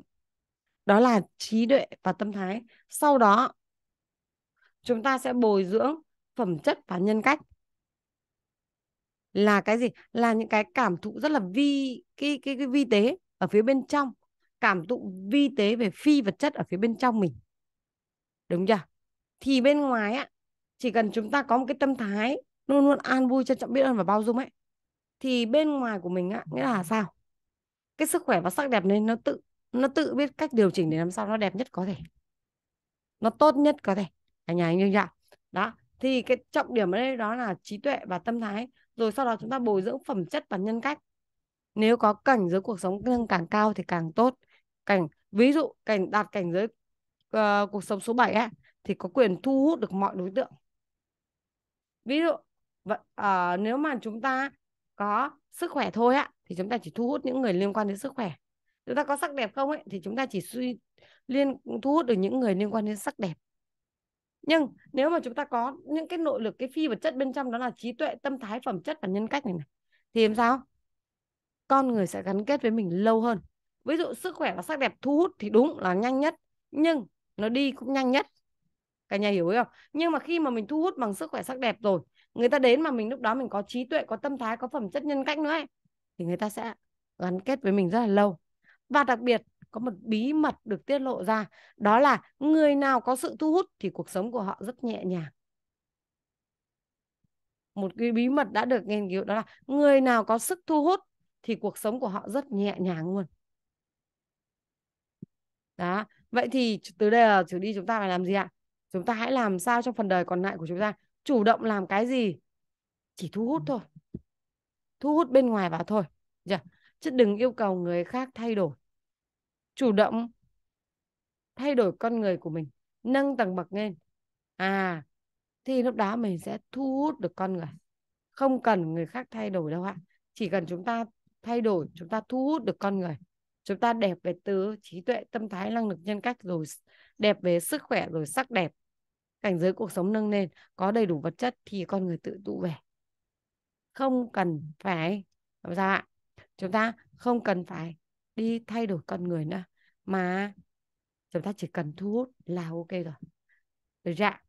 đó là trí tuệ và tâm thái sau đó chúng ta sẽ bồi dưỡng phẩm chất và nhân cách là cái gì là những cái cảm thụ rất là vi cái cái cái vi tế ở phía bên trong cảm thụ vi tế về phi vật chất ở phía bên trong mình đúng chưa thì bên ngoài á chỉ cần chúng ta có một cái tâm thái luôn luôn an vui trân trọng biết ơn và bao dung ấy thì bên ngoài của mình á nghĩa là sao cái sức khỏe và sắc đẹp nên nó tự nó tự biết cách điều chỉnh để làm sao nó đẹp nhất có thể nó tốt nhất có thể cả nhà anh như vậy đó thì cái trọng điểm ở đây đó là trí tuệ và tâm thái rồi sau đó chúng ta bồi dưỡng phẩm chất và nhân cách nếu có cảnh giới cuộc sống nâng càng cao thì càng tốt cảnh ví dụ cảnh đạt cảnh giới uh, cuộc sống số 7 ấy, thì có quyền thu hút được mọi đối tượng ví dụ vậy, uh, nếu mà chúng ta có sức khỏe thôi á thì chúng ta chỉ thu hút những người liên quan đến sức khỏe chúng ta có sắc đẹp không ấy thì chúng ta chỉ suy liên thu hút được những người liên quan đến sắc đẹp nhưng nếu mà chúng ta có những cái nội lực cái phi vật chất bên trong đó là trí tuệ tâm thái phẩm chất và nhân cách này, này thì làm sao con người sẽ gắn kết với mình lâu hơn ví dụ sức khỏe và sắc đẹp thu hút thì đúng là nhanh nhất nhưng nó đi cũng nhanh nhất cả nhà hiểu không nhưng mà khi mà mình thu hút bằng sức khỏe sắc đẹp rồi người ta đến mà mình lúc đó mình có trí tuệ có tâm thái có phẩm chất nhân cách nữa ấy, thì người ta sẽ gắn kết với mình rất là lâu và đặc biệt có một bí mật được tiết lộ ra đó là người nào có sự thu hút thì cuộc sống của họ rất nhẹ nhàng một cái bí mật đã được nghiên cứu đó là người nào có sức thu hút thì cuộc sống của họ rất nhẹ nhàng luôn đó vậy thì từ đây là trở đi chúng ta phải làm gì ạ chúng ta hãy làm sao trong phần đời còn lại của chúng ta chủ động làm cái gì chỉ thu hút thôi thu hút bên ngoài vào thôi chưa? chứ đừng yêu cầu người khác thay đổi chủ động thay đổi con người của mình nâng tầng bậc lên à thì lúc đó mình sẽ thu hút được con người không cần người khác thay đổi đâu ạ chỉ cần chúng ta thay đổi chúng ta thu hút được con người chúng ta đẹp về tứ trí tuệ tâm thái năng lực nhân cách rồi đẹp về sức khỏe rồi sắc đẹp cảnh giới cuộc sống nâng lên có đầy đủ vật chất thì con người tự tụ về không cần phải làm sao ạ chúng ta không cần phải đi thay đổi con người nữa mà chúng ta chỉ cần thu hút là ok rồi được dạ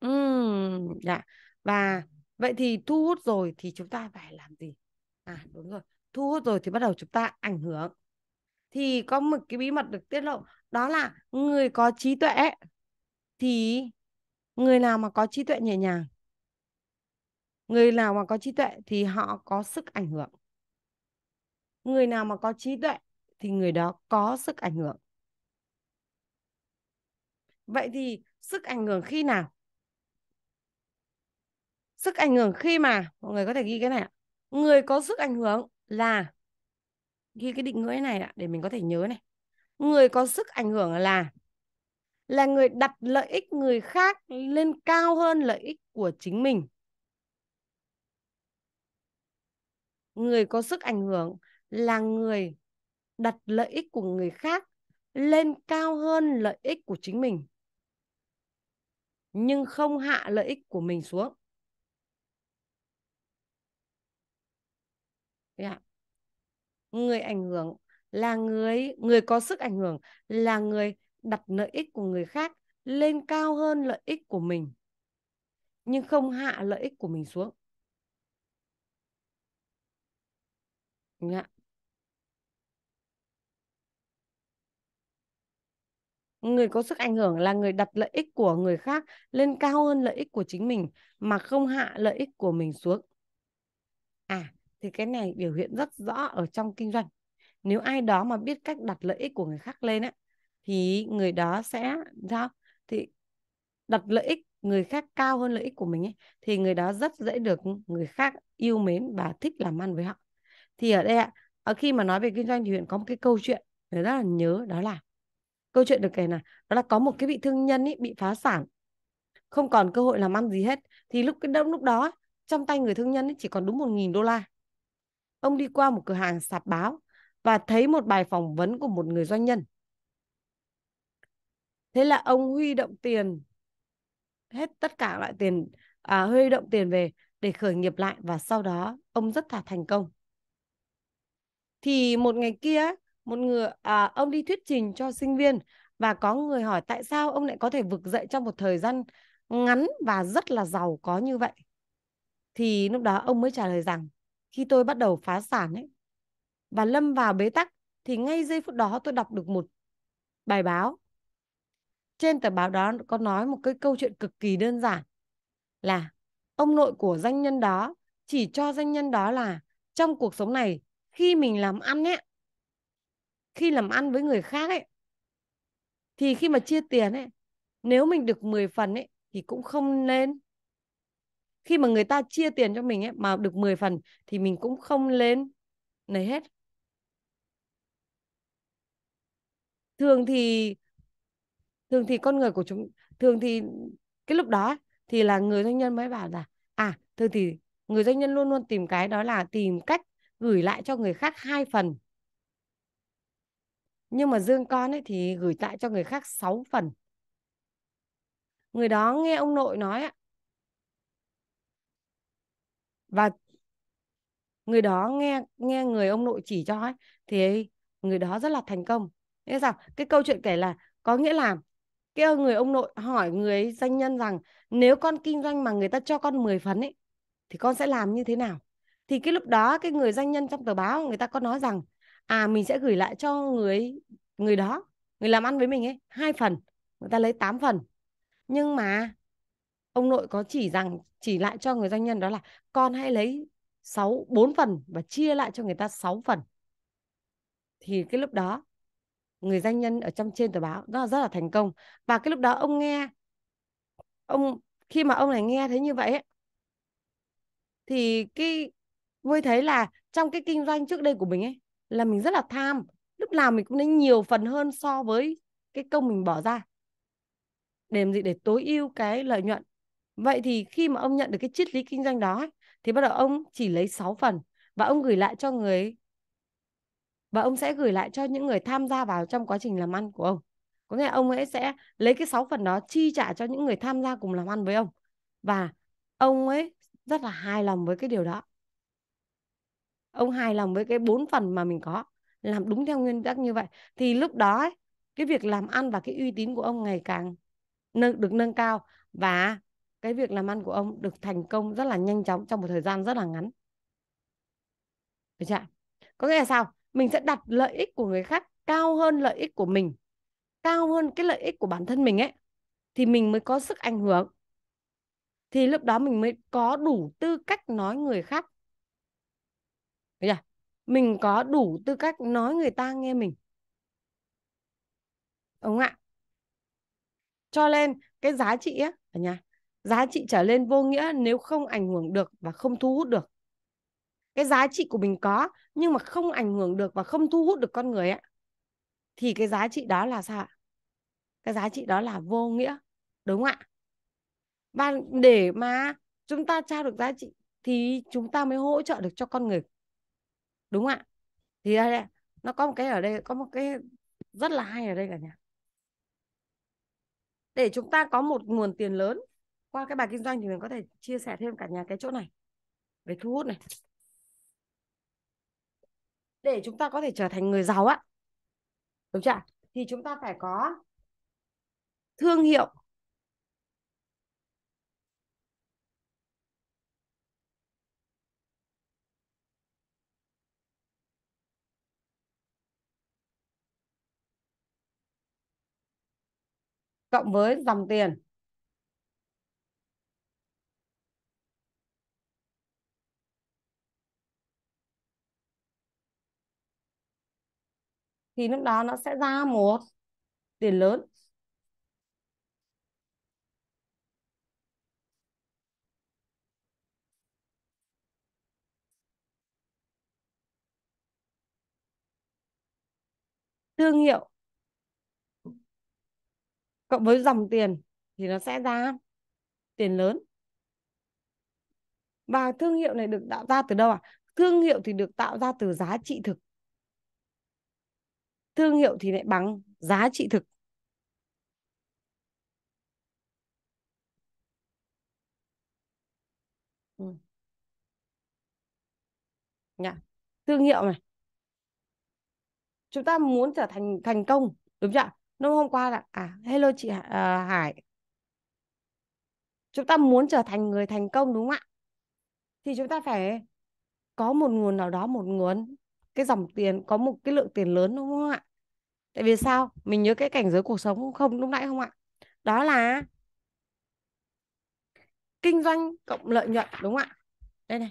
Ừ, dạ và vậy thì thu hút rồi thì chúng ta phải làm gì à đúng rồi thu hút rồi thì bắt đầu chúng ta ảnh hưởng thì có một cái bí mật được tiết lộ đó là người có trí tuệ thì người nào mà có trí tuệ nhẹ nhàng người nào mà có trí tuệ thì họ có sức ảnh hưởng người nào mà có trí tuệ thì người đó có sức ảnh hưởng vậy thì sức ảnh hưởng khi nào sức ảnh hưởng khi mà mọi người có thể ghi cái này người có sức ảnh hưởng là ghi cái định ngữ này để mình có thể nhớ này người có sức ảnh hưởng là là người đặt lợi ích người khác lên cao hơn lợi ích của chính mình người có sức ảnh hưởng là người đặt lợi ích của người khác lên cao hơn lợi ích của chính mình nhưng không hạ lợi ích của mình xuống yeah. người ảnh hưởng là người người có sức ảnh hưởng là người đặt lợi ích của người khác lên cao hơn lợi ích của mình nhưng không hạ lợi ích của mình xuống yeah. người có sức ảnh hưởng là người đặt lợi ích của người khác lên cao hơn lợi ích của chính mình mà không hạ lợi ích của mình xuống à thì cái này biểu hiện rất rõ ở trong kinh doanh nếu ai đó mà biết cách đặt lợi ích của người khác lên á thì người đó sẽ sao thì đặt lợi ích người khác cao hơn lợi ích của mình ấy, thì người đó rất dễ được người khác yêu mến và thích làm ăn với họ thì ở đây ạ à, khi mà nói về kinh doanh thì huyện có một cái câu chuyện rất là nhớ đó là câu chuyện được kể này đó là có một cái vị thương nhân ý, bị phá sản không còn cơ hội làm ăn gì hết thì lúc cái lúc đó trong tay người thương nhân ý chỉ còn đúng một nghìn đô la ông đi qua một cửa hàng sạp báo và thấy một bài phỏng vấn của một người doanh nhân thế là ông huy động tiền hết tất cả loại tiền à, huy động tiền về để khởi nghiệp lại và sau đó ông rất là thành công thì một ngày kia một người à, ông đi thuyết trình cho sinh viên và có người hỏi tại sao ông lại có thể vực dậy trong một thời gian ngắn và rất là giàu có như vậy thì lúc đó ông mới trả lời rằng khi tôi bắt đầu phá sản ấy và lâm vào bế tắc thì ngay giây phút đó tôi đọc được một bài báo trên tờ báo đó có nói một cái câu chuyện cực kỳ đơn giản là ông nội của doanh nhân đó chỉ cho doanh nhân đó là trong cuộc sống này khi mình làm ăn ấy khi làm ăn với người khác ấy thì khi mà chia tiền ấy nếu mình được 10 phần ấy thì cũng không lên. khi mà người ta chia tiền cho mình ấy mà được 10 phần thì mình cũng không lên lấy hết thường thì thường thì con người của chúng thường thì cái lúc đó thì là người doanh nhân mới bảo là à thường thì người doanh nhân luôn luôn tìm cái đó là tìm cách gửi lại cho người khác hai phần nhưng mà dương con ấy thì gửi lại cho người khác 6 phần người đó nghe ông nội nói và người đó nghe nghe người ông nội chỉ cho ấy thì người đó rất là thành công thế sao cái câu chuyện kể là có nghĩa là cái người ông nội hỏi người doanh nhân rằng nếu con kinh doanh mà người ta cho con 10 phần ấy thì con sẽ làm như thế nào thì cái lúc đó cái người doanh nhân trong tờ báo người ta có nói rằng à mình sẽ gửi lại cho người người đó người làm ăn với mình ấy hai phần người ta lấy 8 phần nhưng mà ông nội có chỉ rằng chỉ lại cho người doanh nhân đó là con hãy lấy 6 4 phần và chia lại cho người ta 6 phần. Thì cái lúc đó người doanh nhân ở trong trên tờ báo rất là rất là thành công và cái lúc đó ông nghe ông khi mà ông này nghe thấy như vậy thì cái vui thấy là trong cái kinh doanh trước đây của mình ấy là mình rất là tham lúc nào mình cũng lấy nhiều phần hơn so với cái công mình bỏ ra để làm gì để tối ưu cái lợi nhuận vậy thì khi mà ông nhận được cái triết lý kinh doanh đó thì bắt đầu ông chỉ lấy 6 phần và ông gửi lại cho người và ông sẽ gửi lại cho những người tham gia vào trong quá trình làm ăn của ông có nghĩa là ông ấy sẽ lấy cái 6 phần đó chi trả cho những người tham gia cùng làm ăn với ông và ông ấy rất là hài lòng với cái điều đó ông hài lòng với cái bốn phần mà mình có làm đúng theo nguyên tắc như vậy thì lúc đó ấy, cái việc làm ăn và cái uy tín của ông ngày càng nâng, được nâng cao và cái việc làm ăn của ông được thành công rất là nhanh chóng trong một thời gian rất là ngắn được chưa có nghĩa là sao mình sẽ đặt lợi ích của người khác cao hơn lợi ích của mình cao hơn cái lợi ích của bản thân mình ấy thì mình mới có sức ảnh hưởng thì lúc đó mình mới có đủ tư cách nói người khác mình có đủ tư cách nói người ta nghe mình đúng không ạ cho nên cái giá trị á ở nhà giá trị trở lên vô nghĩa nếu không ảnh hưởng được và không thu hút được cái giá trị của mình có nhưng mà không ảnh hưởng được và không thu hút được con người á, thì cái giá trị đó là sao ạ cái giá trị đó là vô nghĩa đúng không ạ và để mà chúng ta trao được giá trị thì chúng ta mới hỗ trợ được cho con người đúng ạ thì đây, đây nó có một cái ở đây có một cái rất là hay ở đây cả nhà để chúng ta có một nguồn tiền lớn qua cái bài kinh doanh thì mình có thể chia sẻ thêm cả nhà cái chỗ này về thu hút này để chúng ta có thể trở thành người giàu á đúng chưa thì chúng ta phải có thương hiệu cộng với dòng tiền thì lúc đó nó sẽ ra một tiền lớn thương hiệu cộng với dòng tiền thì nó sẽ ra tiền lớn và thương hiệu này được tạo ra từ đâu à thương hiệu thì được tạo ra từ giá trị thực thương hiệu thì lại bằng giá trị thực ừ. thương hiệu này chúng ta muốn trở thành thành công đúng chưa Hôm hôm qua là à hello chị uh, Hải. Chúng ta muốn trở thành người thành công đúng không ạ? Thì chúng ta phải có một nguồn nào đó một nguồn cái dòng tiền có một cái lượng tiền lớn đúng không ạ? Tại vì sao? Mình nhớ cái cảnh giới cuộc sống không lúc nãy không ạ? Đó là kinh doanh cộng lợi nhuận đúng không ạ? Đây này.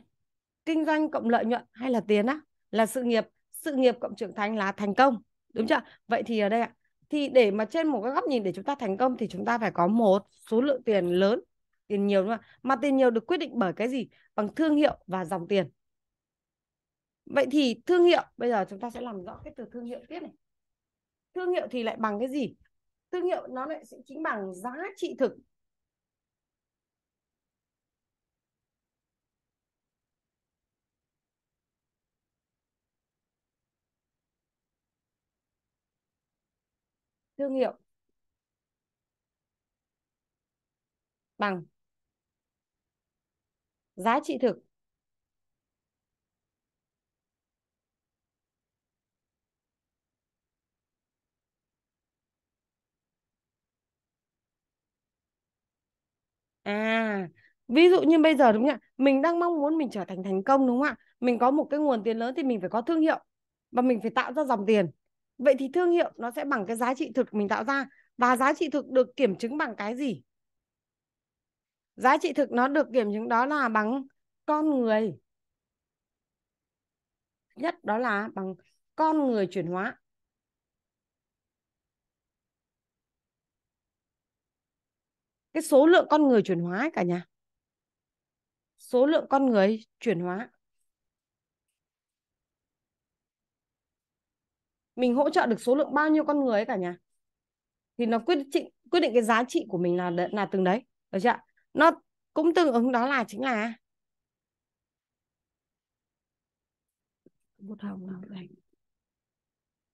Kinh doanh cộng lợi nhuận hay là tiền á là sự nghiệp, sự nghiệp cộng trưởng thành là thành công, đúng chưa? Vậy thì ở đây ạ, thì để mà trên một cái góc nhìn để chúng ta thành công thì chúng ta phải có một số lượng tiền lớn tiền nhiều đúng không? mà tiền nhiều được quyết định bởi cái gì bằng thương hiệu và dòng tiền vậy thì thương hiệu bây giờ chúng ta sẽ làm rõ cái từ thương hiệu tiếp này thương hiệu thì lại bằng cái gì thương hiệu nó lại sẽ chính bằng giá trị thực thương hiệu bằng giá trị thực À, ví dụ như bây giờ đúng không ạ? Mình đang mong muốn mình trở thành thành công đúng không ạ? Mình có một cái nguồn tiền lớn thì mình phải có thương hiệu và mình phải tạo ra dòng tiền vậy thì thương hiệu nó sẽ bằng cái giá trị thực mình tạo ra và giá trị thực được kiểm chứng bằng cái gì giá trị thực nó được kiểm chứng đó là bằng con người nhất đó là bằng con người chuyển hóa cái số lượng con người chuyển hóa ấy cả nhà số lượng con người chuyển hóa mình hỗ trợ được số lượng bao nhiêu con người ấy cả nhà thì nó quyết định quyết định cái giá trị của mình là là từng đấy được chưa nó cũng tương ứng đó là chính là một hồng nào đây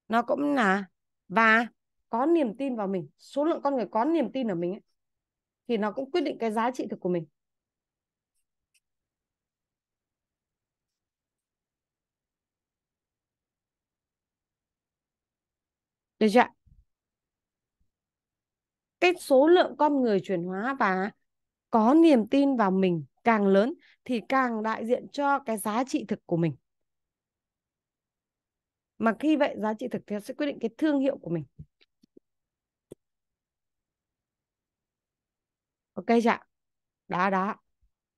nó cũng là và có niềm tin vào mình số lượng con người có niềm tin ở mình ấy, thì nó cũng quyết định cái giá trị thực của mình Được chưa Cái số lượng con người chuyển hóa và có niềm tin vào mình càng lớn thì càng đại diện cho cái giá trị thực của mình. Mà khi vậy giá trị thực thì sẽ quyết định cái thương hiệu của mình. Ok chưa ạ? Đó đó.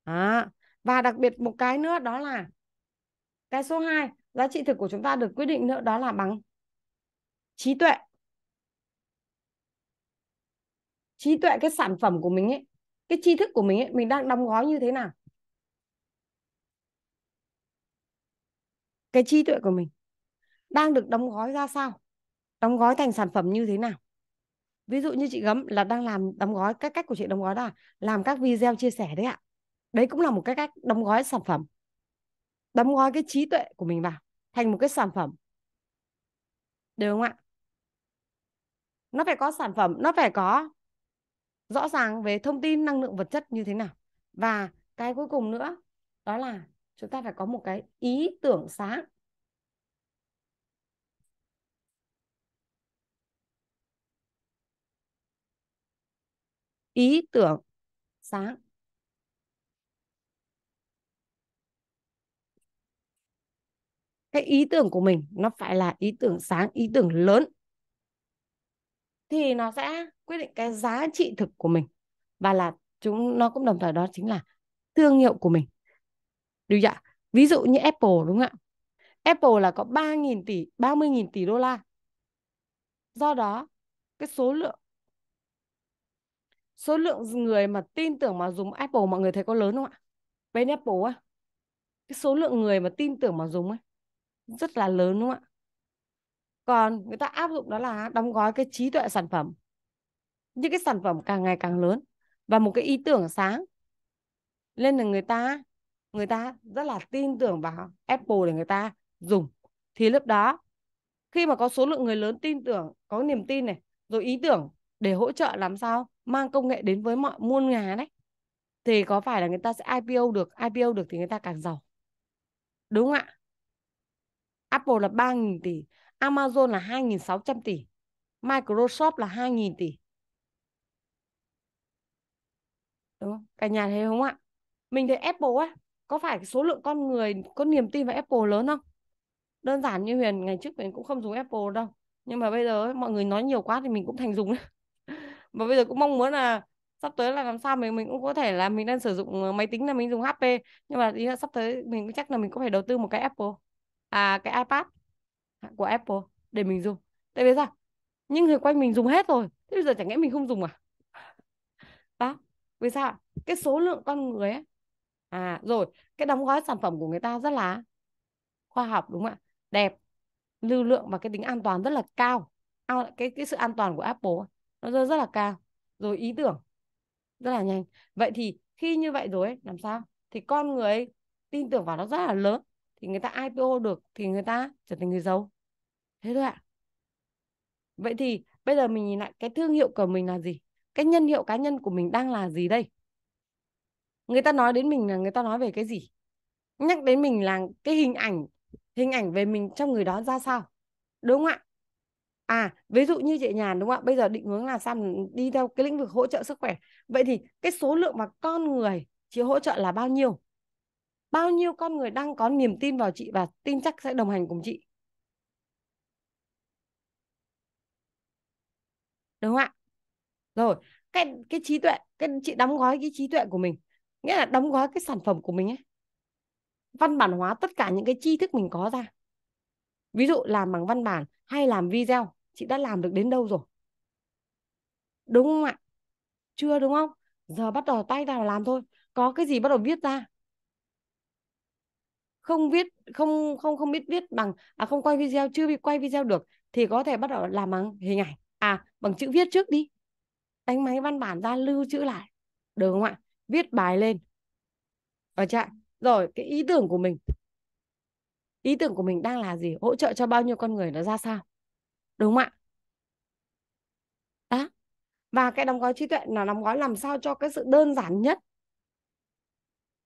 À, và đặc biệt một cái nữa đó là cái số 2, giá trị thực của chúng ta được quyết định nữa đó là bằng trí tuệ trí tuệ cái sản phẩm của mình ấy cái tri thức của mình ấy mình đang đóng gói như thế nào cái trí tuệ của mình đang được đóng gói ra sao đóng gói thành sản phẩm như thế nào ví dụ như chị gấm là đang làm đóng gói các cách của chị đóng gói là làm các video chia sẻ đấy ạ đấy cũng là một cái cách đóng gói sản phẩm đóng gói cái trí tuệ của mình vào thành một cái sản phẩm được không ạ nó phải có sản phẩm nó phải có rõ ràng về thông tin năng lượng vật chất như thế nào và cái cuối cùng nữa đó là chúng ta phải có một cái ý tưởng sáng ý tưởng sáng cái ý tưởng của mình nó phải là ý tưởng sáng ý tưởng lớn thì nó sẽ quyết định cái giá trị thực của mình và là chúng nó cũng đồng thời đó chính là thương hiệu của mình được chưa ví dụ như Apple đúng không ạ Apple là có 3.000 tỷ 30.000 tỷ đô la do đó cái số lượng số lượng người mà tin tưởng mà dùng Apple mọi người thấy có lớn không ạ bên Apple á cái số lượng người mà tin tưởng mà dùng ấy rất là lớn đúng không ạ còn người ta áp dụng đó là đóng gói cái trí tuệ sản phẩm những cái sản phẩm càng ngày càng lớn và một cái ý tưởng sáng nên là người ta người ta rất là tin tưởng vào Apple để người ta dùng thì lúc đó khi mà có số lượng người lớn tin tưởng có niềm tin này rồi ý tưởng để hỗ trợ làm sao mang công nghệ đến với mọi muôn nhà đấy thì có phải là người ta sẽ IPO được IPO được thì người ta càng giàu đúng không ạ Apple là 3.000 tỷ Amazon là 2.600 tỷ, Microsoft là 2.000 tỷ. Đúng không? Cả nhà thấy không ạ? Mình thấy Apple á, có phải số lượng con người có niềm tin vào Apple lớn không? Đơn giản như Huyền ngày trước mình cũng không dùng Apple đâu. Nhưng mà bây giờ ấy, mọi người nói nhiều quá thì mình cũng thành dùng. Và (laughs) bây giờ cũng mong muốn là sắp tới là làm sao mình mình cũng có thể là mình đang sử dụng ờ, máy tính là mình dùng HP nhưng mà ý là sắp tới mình chắc là mình cũng phải đầu tư một cái Apple à cái iPad của Apple à? để mình dùng tại vì sao những người quanh mình dùng hết rồi thế bây giờ chẳng lẽ mình không dùng à đó vì sao cái số lượng con người ấy à rồi cái đóng gói sản phẩm của người ta rất là khoa học đúng không ạ đẹp lưu lượng và cái tính an toàn rất là cao cái cái sự an toàn của Apple nó rất, rất là cao rồi ý tưởng rất là nhanh vậy thì khi như vậy rồi ấy, làm sao thì con người ấy, tin tưởng vào nó rất là lớn thì người ta IPO được thì người ta trở thành người giàu thế thôi ạ à. vậy thì bây giờ mình nhìn lại cái thương hiệu của mình là gì cái nhân hiệu cá nhân của mình đang là gì đây người ta nói đến mình là người ta nói về cái gì nhắc đến mình là cái hình ảnh hình ảnh về mình trong người đó ra sao đúng không ạ à ví dụ như chị nhàn đúng không ạ bây giờ định hướng là sao đi theo cái lĩnh vực hỗ trợ sức khỏe vậy thì cái số lượng mà con người chị hỗ trợ là bao nhiêu bao nhiêu con người đang có niềm tin vào chị và tin chắc sẽ đồng hành cùng chị đúng không ạ rồi cái cái trí tuệ cái chị đóng gói cái trí tuệ của mình nghĩa là đóng gói cái sản phẩm của mình ấy văn bản hóa tất cả những cái tri thức mình có ra ví dụ làm bằng văn bản hay làm video chị đã làm được đến đâu rồi đúng không ạ chưa đúng không giờ bắt đầu tay ra làm thôi có cái gì bắt đầu viết ra không viết không không không biết viết bằng à, không quay video chưa bị quay video được thì có thể bắt đầu làm bằng hình ảnh à bằng chữ viết trước đi đánh máy văn bản ra lưu chữ lại được không ạ viết bài lên ở chạy rồi cái ý tưởng của mình ý tưởng của mình đang là gì hỗ trợ cho bao nhiêu con người nó ra sao đúng không ạ đó và cái đóng gói trí tuệ là đóng gói làm sao cho cái sự đơn giản nhất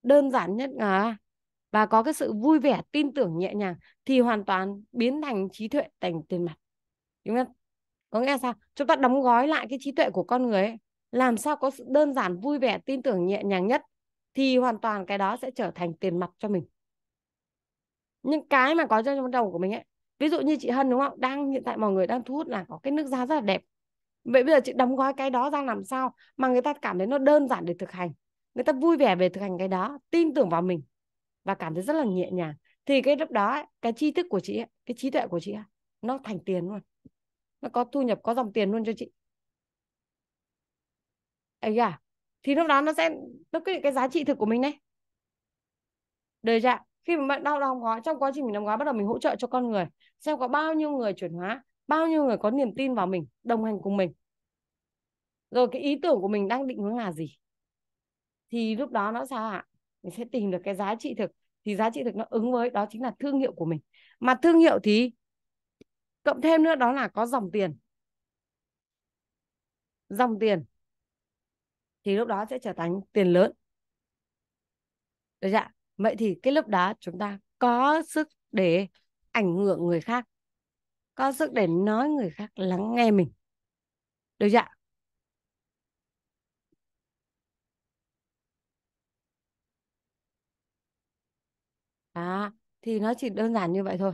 đơn giản nhất à và có cái sự vui vẻ tin tưởng nhẹ nhàng thì hoàn toàn biến thành trí tuệ thành tiền mặt đúng không có nghe sao chúng ta đóng gói lại cái trí tuệ của con người ấy làm sao có sự đơn giản vui vẻ tin tưởng nhẹ nhàng nhất thì hoàn toàn cái đó sẽ trở thành tiền mặt cho mình những cái mà có trong đầu của mình ấy ví dụ như chị hân đúng không đang hiện tại mọi người đang thu hút là có cái nước da rất là đẹp vậy bây giờ chị đóng gói cái đó ra làm sao mà người ta cảm thấy nó đơn giản để thực hành người ta vui vẻ về thực hành cái đó tin tưởng vào mình và cảm thấy rất là nhẹ nhàng thì cái lúc đó ấy, cái tri thức của chị ấy, cái trí tuệ của chị ấy, nó thành tiền luôn nó có thu nhập có dòng tiền luôn cho chị ấy à thì lúc đó nó sẽ nó quyết định cái giá trị thực của mình đấy đời dạ khi mà bạn đau đau gói trong quá trình mình đóng gói bắt đầu mình hỗ trợ cho con người xem có bao nhiêu người chuyển hóa bao nhiêu người có niềm tin vào mình đồng hành cùng mình rồi cái ý tưởng của mình đang định hướng là gì thì lúc đó nó sao ạ mình sẽ tìm được cái giá trị thực thì giá trị thực nó ứng với đó chính là thương hiệu của mình mà thương hiệu thì cộng thêm nữa đó là có dòng tiền dòng tiền thì lúc đó sẽ trở thành tiền lớn được chưa vậy thì cái lúc đó chúng ta có sức để ảnh hưởng người khác có sức để nói người khác lắng nghe mình được chưa à thì nó chỉ đơn giản như vậy thôi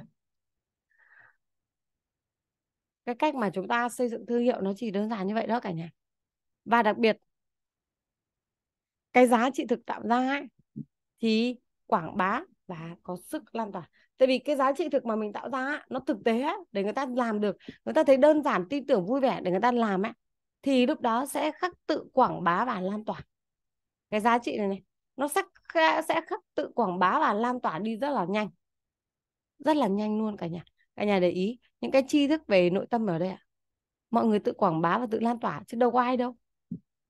cái cách mà chúng ta xây dựng thương hiệu nó chỉ đơn giản như vậy đó cả nhà và đặc biệt cái giá trị thực tạo ra ấy, thì quảng bá và có sức lan tỏa tại vì cái giá trị thực mà mình tạo ra nó thực tế ấy, để người ta làm được người ta thấy đơn giản tin tưởng vui vẻ để người ta làm ấy thì lúc đó sẽ khắc tự quảng bá và lan tỏa cái giá trị này này nó sẽ sẽ khắc tự quảng bá và lan tỏa đi rất là nhanh rất là nhanh luôn cả nhà cả nhà để ý những cái tri thức về nội tâm ở đây ạ mọi người tự quảng bá và tự lan tỏa chứ đâu có ai đâu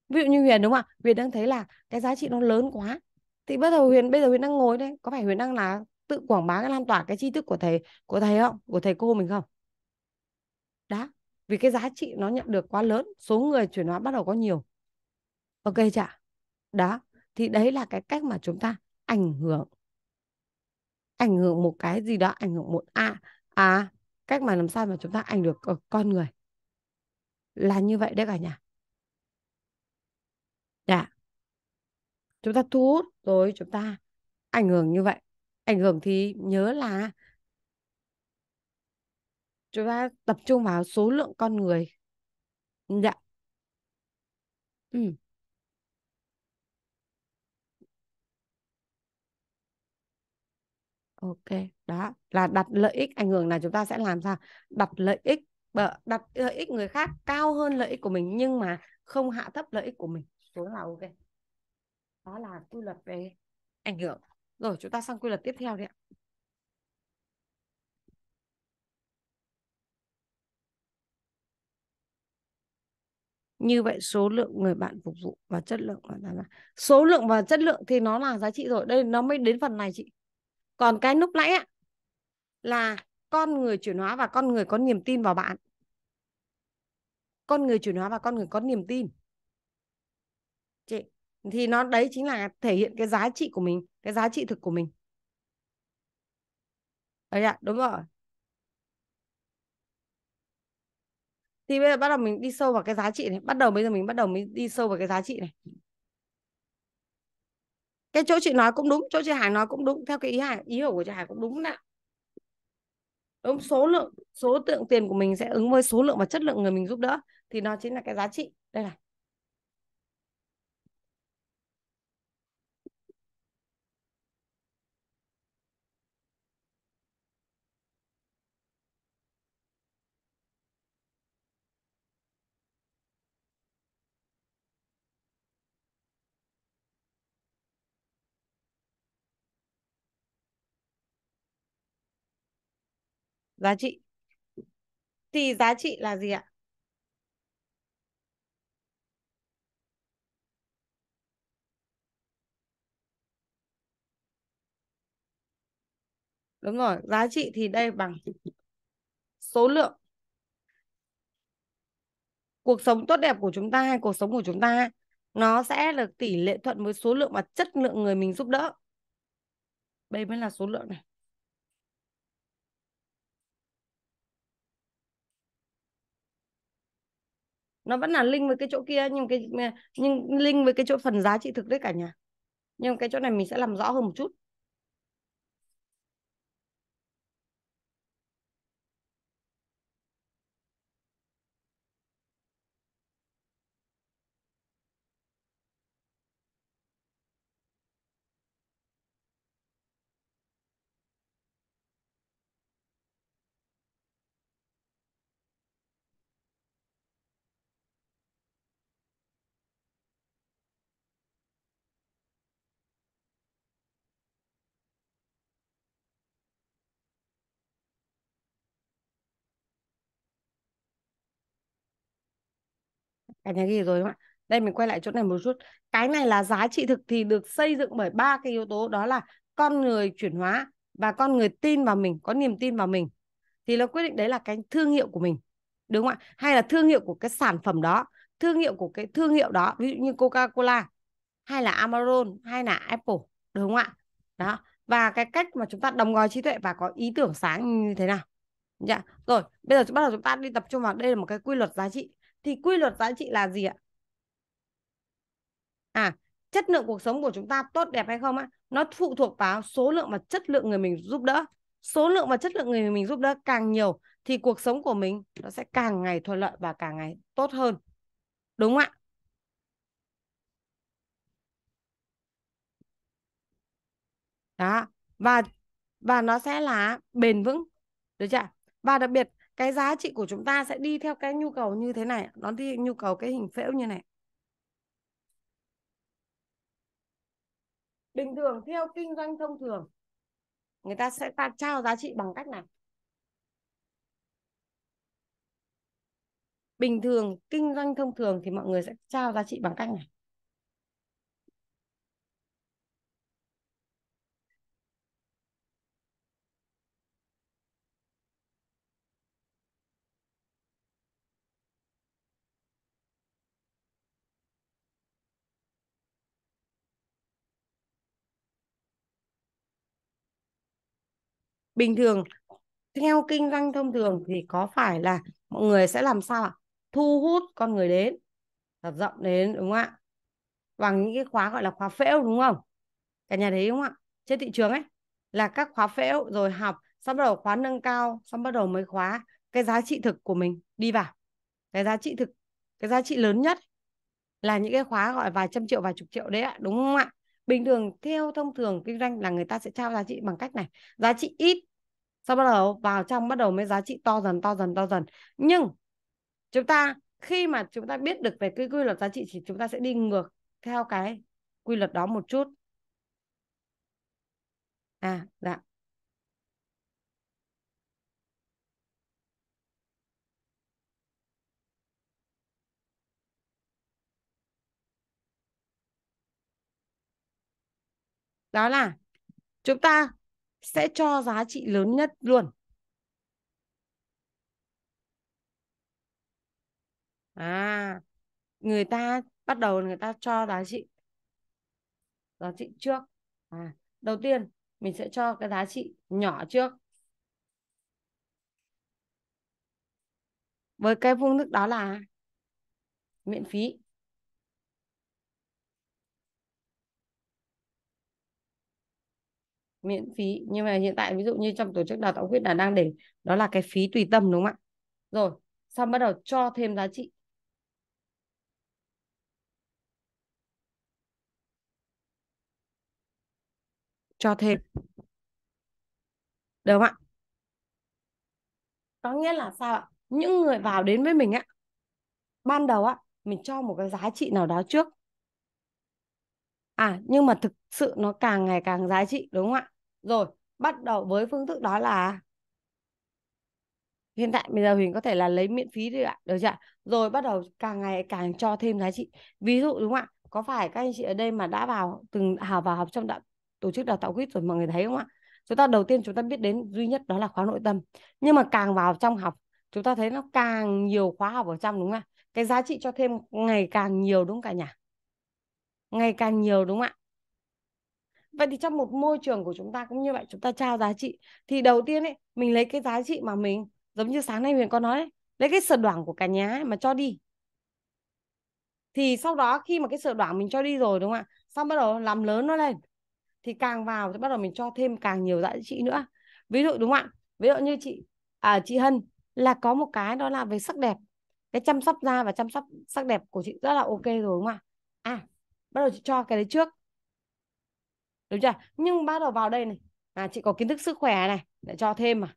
ví dụ như huyền đúng không ạ huyền đang thấy là cái giá trị nó lớn quá thì bắt đầu huyền bây giờ huyền đang ngồi đây có phải huyền đang là tự quảng bá cái lan tỏa cái tri thức của thầy của thầy không của thầy cô mình không đó vì cái giá trị nó nhận được quá lớn số người chuyển hóa bắt đầu có nhiều ok chả đó thì đấy là cái cách mà chúng ta ảnh hưởng ảnh hưởng một cái gì đó ảnh hưởng một a à, à cách mà làm sao mà chúng ta ảnh được con người là như vậy đấy cả nhà dạ chúng ta thu hút rồi chúng ta ảnh hưởng như vậy ảnh hưởng thì nhớ là chúng ta tập trung vào số lượng con người dạ ừ ok đó là đặt lợi ích ảnh hưởng là chúng ta sẽ làm sao đặt lợi ích đặt lợi ích người khác cao hơn lợi ích của mình nhưng mà không hạ thấp lợi ích của mình số là ok đó là quy luật về ảnh hưởng rồi chúng ta sang quy luật tiếp theo đi ạ như vậy số lượng người bạn phục vụ và chất lượng là số lượng và chất lượng thì nó là giá trị rồi đây nó mới đến phần này chị còn cái lúc nãy á, là con người chuyển hóa và con người có niềm tin vào bạn con người chuyển hóa và con người có niềm tin chị thì nó đấy chính là thể hiện cái giá trị của mình cái giá trị thực của mình đấy ạ đúng rồi thì bây giờ bắt đầu mình đi sâu vào cái giá trị này bắt đầu bây giờ mình bắt đầu mình đi sâu vào cái giá trị này cái chỗ chị nói cũng đúng chỗ chị hải nói cũng đúng theo cái ý hải ý hiểu của chị hải cũng đúng nè đúng số lượng số lượng tiền của mình sẽ ứng với số lượng và chất lượng người mình giúp đỡ thì nó chính là cái giá trị đây này giá trị thì giá trị là gì ạ đúng rồi giá trị thì đây bằng số lượng cuộc sống tốt đẹp của chúng ta hay cuộc sống của chúng ta nó sẽ được tỷ lệ thuận với số lượng và chất lượng người mình giúp đỡ đây mới là số lượng này nó vẫn là linh với cái chỗ kia nhưng cái nhưng linh với cái chỗ phần giá trị thực đấy cả nhà nhưng cái chỗ này mình sẽ làm rõ hơn một chút Cả nhà ghi rồi không ạ? Đây mình quay lại chỗ này một chút. Cái này là giá trị thực thì được xây dựng bởi ba cái yếu tố đó là con người chuyển hóa và con người tin vào mình, có niềm tin vào mình. Thì nó quyết định đấy là cái thương hiệu của mình. Đúng không ạ? Hay là thương hiệu của cái sản phẩm đó, thương hiệu của cái thương hiệu đó, ví dụ như Coca-Cola hay là Amazon hay là Apple, đúng không ạ? Đó. Và cái cách mà chúng ta đóng gói trí tuệ và có ý tưởng sáng như thế nào. Dạ. Rồi, bây giờ bắt đầu chúng ta đi tập trung vào đây là một cái quy luật giá trị thì quy luật giá trị là gì ạ à chất lượng cuộc sống của chúng ta tốt đẹp hay không á nó phụ thuộc vào số lượng và chất lượng người mình giúp đỡ số lượng và chất lượng người mình giúp đỡ càng nhiều thì cuộc sống của mình nó sẽ càng ngày thuận lợi và càng ngày tốt hơn đúng không ạ đó và và nó sẽ là bền vững được chưa và đặc biệt cái giá trị của chúng ta sẽ đi theo cái nhu cầu như thế này nó đi nhu cầu cái hình phễu như này bình thường theo kinh doanh thông thường người ta sẽ ta trao giá trị bằng cách này bình thường kinh doanh thông thường thì mọi người sẽ trao giá trị bằng cách này bình thường theo kinh doanh thông thường thì có phải là mọi người sẽ làm sao ạ? Thu hút con người đến, tập rộng đến đúng không ạ? Bằng những cái khóa gọi là khóa phễu đúng không? Cả nhà thấy đúng không ạ? Trên thị trường ấy là các khóa phễu rồi học, xong bắt đầu khóa nâng cao, xong bắt đầu mới khóa cái giá trị thực của mình đi vào. Cái giá trị thực, cái giá trị lớn nhất là những cái khóa gọi vài trăm triệu, vài chục triệu đấy ạ, đúng không ạ? Bình thường theo thông thường kinh doanh là người ta sẽ trao giá trị bằng cách này, giá trị ít sau bắt đầu vào trong bắt đầu mới giá trị to dần to dần to dần nhưng chúng ta khi mà chúng ta biết được về cái quy luật giá trị thì chúng ta sẽ đi ngược theo cái quy luật đó một chút à dạ đó là chúng ta sẽ cho giá trị lớn nhất luôn à người ta bắt đầu người ta cho giá trị giá trị trước à, đầu tiên mình sẽ cho cái giá trị nhỏ trước với cái phương thức đó là miễn phí miễn phí nhưng mà hiện tại ví dụ như trong tổ chức đào tạo quyết là đang để đó là cái phí tùy tâm đúng không ạ rồi xong bắt đầu cho thêm giá trị cho thêm được không ạ có nghĩa là sao ạ những người vào đến với mình á ban đầu á mình cho một cái giá trị nào đó trước à nhưng mà thực sự nó càng ngày càng giá trị đúng không ạ rồi bắt đầu với phương thức đó là hiện tại bây giờ Huỳnh có thể là lấy miễn phí được ạ được chưa rồi bắt đầu càng ngày càng cho thêm giá trị ví dụ đúng không ạ có phải các anh chị ở đây mà đã vào từng hào vào học trong đạo, tổ chức đào tạo quýt rồi mọi người thấy không ạ chúng ta đầu tiên chúng ta biết đến duy nhất đó là khóa nội tâm nhưng mà càng vào trong học chúng ta thấy nó càng nhiều khóa học ở trong đúng không ạ cái giá trị cho thêm ngày càng nhiều đúng không cả nhà ngày càng nhiều đúng không ạ vậy thì trong một môi trường của chúng ta cũng như vậy chúng ta trao giá trị thì đầu tiên ấy mình lấy cái giá trị mà mình giống như sáng nay huyền có nói ấy, lấy cái sở đoản của cả nhà ấy mà cho đi thì sau đó khi mà cái sở đoản mình cho đi rồi đúng không ạ xong bắt đầu làm lớn nó lên thì càng vào thì bắt đầu mình cho thêm càng nhiều giá trị nữa ví dụ đúng không ạ ví dụ như chị à, chị hân là có một cái đó là về sắc đẹp cái chăm sóc da và chăm sóc sắc đẹp của chị rất là ok rồi đúng không ạ à bắt đầu chị cho cái đấy trước đúng chưa nhưng bắt đầu vào đây này à chị có kiến thức sức khỏe này để cho thêm mà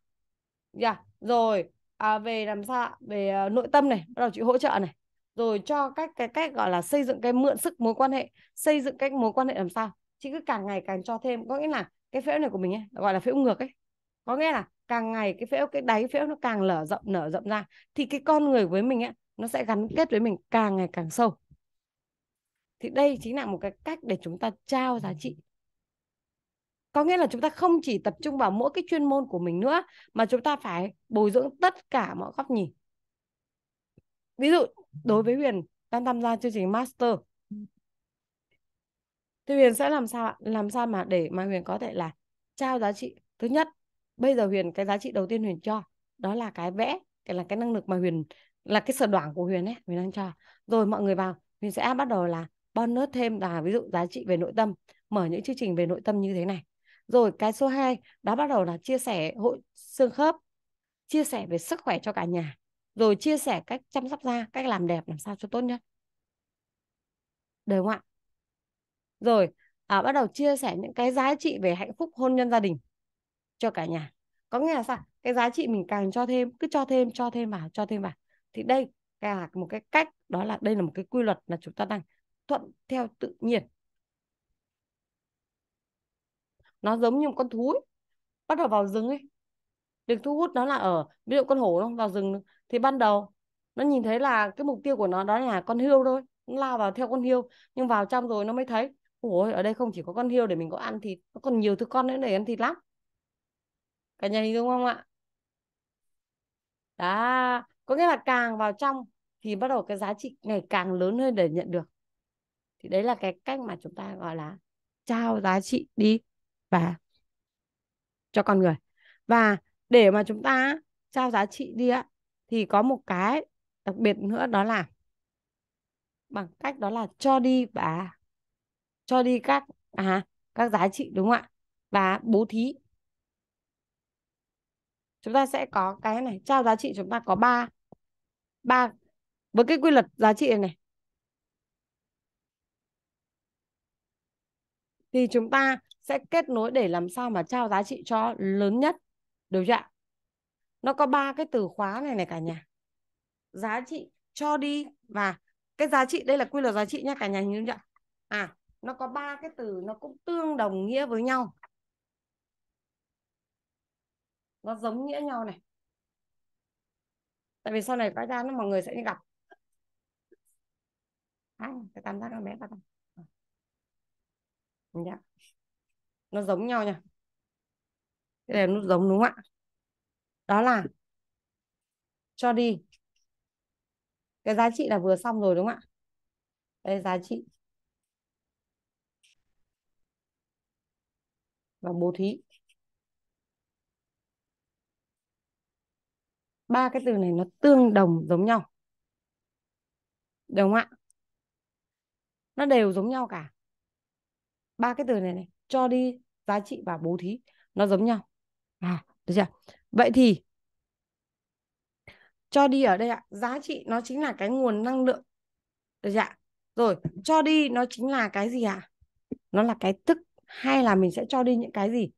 yeah. rồi à, về làm sao về uh, nội tâm này bắt đầu chị hỗ trợ này rồi cho cách cái cách gọi là xây dựng cái mượn sức mối quan hệ xây dựng cách mối quan hệ làm sao chị cứ càng ngày càng cho thêm có nghĩa là cái phễu này của mình ấy, gọi là phễu ngược ấy có nghĩa là càng ngày cái phễu cái đáy phễu nó càng lở rộng nở rộng ra thì cái con người với mình ấy nó sẽ gắn kết với mình càng ngày càng sâu thì đây chính là một cái cách để chúng ta trao giá trị có nghĩa là chúng ta không chỉ tập trung vào mỗi cái chuyên môn của mình nữa mà chúng ta phải bồi dưỡng tất cả mọi góc nhìn ví dụ đối với huyền đang tham gia chương trình master thì huyền sẽ làm sao làm sao mà để mà huyền có thể là trao giá trị thứ nhất bây giờ huyền cái giá trị đầu tiên huyền cho đó là cái vẽ cái là cái năng lực mà huyền là cái sở đoản của huyền ấy huyền đang cho rồi mọi người vào huyền sẽ bắt đầu là bonus thêm là ví dụ giá trị về nội tâm mở những chương trình về nội tâm như thế này rồi cái số 2 đó bắt đầu là chia sẻ hội xương khớp chia sẻ về sức khỏe cho cả nhà rồi chia sẻ cách chăm sóc da cách làm đẹp làm sao cho tốt nhất đều không ạ rồi à, bắt đầu chia sẻ những cái giá trị về hạnh phúc hôn nhân gia đình cho cả nhà có nghĩa là sao cái giá trị mình càng cho thêm cứ cho thêm cho thêm vào cho thêm vào thì đây là một cái cách đó là đây là một cái quy luật là chúng ta đang thuận theo tự nhiên nó giống như một con thú ấy. bắt đầu vào rừng ấy được thu hút nó là ở ví dụ con hổ nó vào rừng thì ban đầu nó nhìn thấy là cái mục tiêu của nó đó là con hươu thôi nó lao vào theo con hươu nhưng vào trong rồi nó mới thấy ủa ở đây không chỉ có con hươu để mình có ăn thịt nó còn nhiều thứ con nữa để ăn thịt lắm cả nhà hình dung không ạ đó có nghĩa là càng vào trong thì bắt đầu cái giá trị ngày càng lớn hơn để nhận được thì đấy là cái cách mà chúng ta gọi là trao giá trị đi và cho con người và để mà chúng ta trao giá trị đi á thì có một cái đặc biệt nữa đó là bằng cách đó là cho đi và cho đi các à các giá trị đúng không ạ và bố thí chúng ta sẽ có cái này trao giá trị chúng ta có ba ba với cái quy luật giá trị này thì chúng ta sẽ kết nối để làm sao mà trao giá trị cho lớn nhất được chưa ạ nó có ba cái từ khóa này này cả nhà giá trị cho đi và cái giá trị đây là quy luật giá trị nha cả nhà nhìn chưa ạ à nó có ba cái từ nó cũng tương đồng nghĩa với nhau nó giống nghĩa nhau này tại vì sau này cái ra nó mọi người sẽ đi gặp à, cái tam giác nó bé vào Dạ. Nó giống nhau nha. Cái này nó giống đúng không ạ? Đó là cho đi. Cái giá trị là vừa xong rồi đúng không ạ? Đây giá trị. Và bố thí. Ba cái từ này nó tương đồng giống nhau. Đúng không ạ? Nó đều giống nhau cả ba cái từ này này cho đi giá trị và bố thí nó giống nhau à được chưa vậy thì cho đi ở đây ạ giá trị nó chính là cái nguồn năng lượng được chưa rồi cho đi nó chính là cái gì ạ nó là cái thức hay là mình sẽ cho đi những cái gì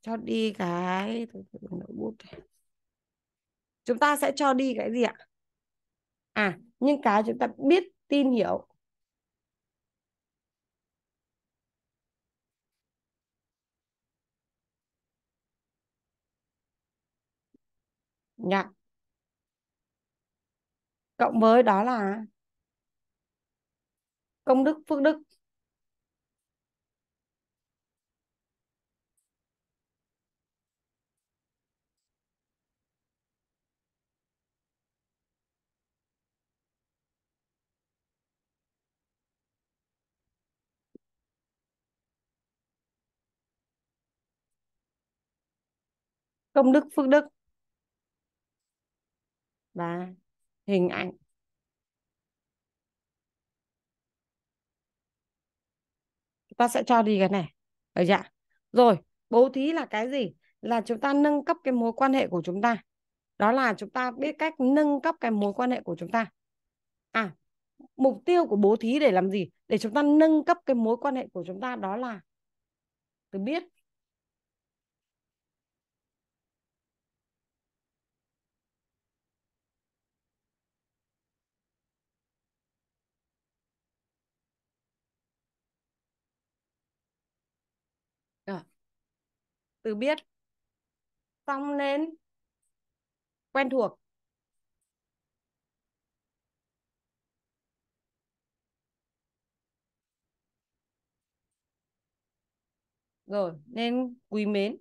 cho đi cái chúng ta sẽ cho đi cái gì ạ à những cái chúng ta biết tin hiểu Dạ. Cộng với đó là công đức phước đức. Công đức phước đức và hình ảnh chúng ta sẽ cho đi cái này ở dạ rồi bố thí là cái gì là chúng ta nâng cấp cái mối quan hệ của chúng ta đó là chúng ta biết cách nâng cấp cái mối quan hệ của chúng ta à mục tiêu của bố thí để làm gì để chúng ta nâng cấp cái mối quan hệ của chúng ta đó là từ biết từ biết xong nên quen thuộc rồi nên quý mến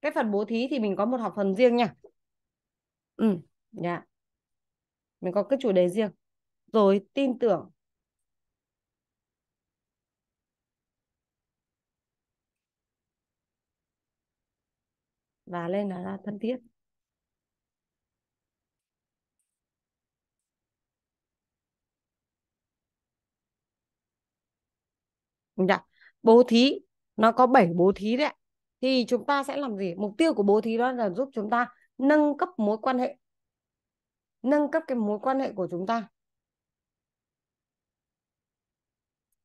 cái phần bố thí thì mình có một học phần riêng nha ừ dạ mình có cái chủ đề riêng rồi tin tưởng và lên là thân thiết Dạ. Bố thí nó có 7 bố thí đấy. Thì chúng ta sẽ làm gì? Mục tiêu của bố thí đó là giúp chúng ta nâng cấp mối quan hệ. Nâng cấp cái mối quan hệ của chúng ta.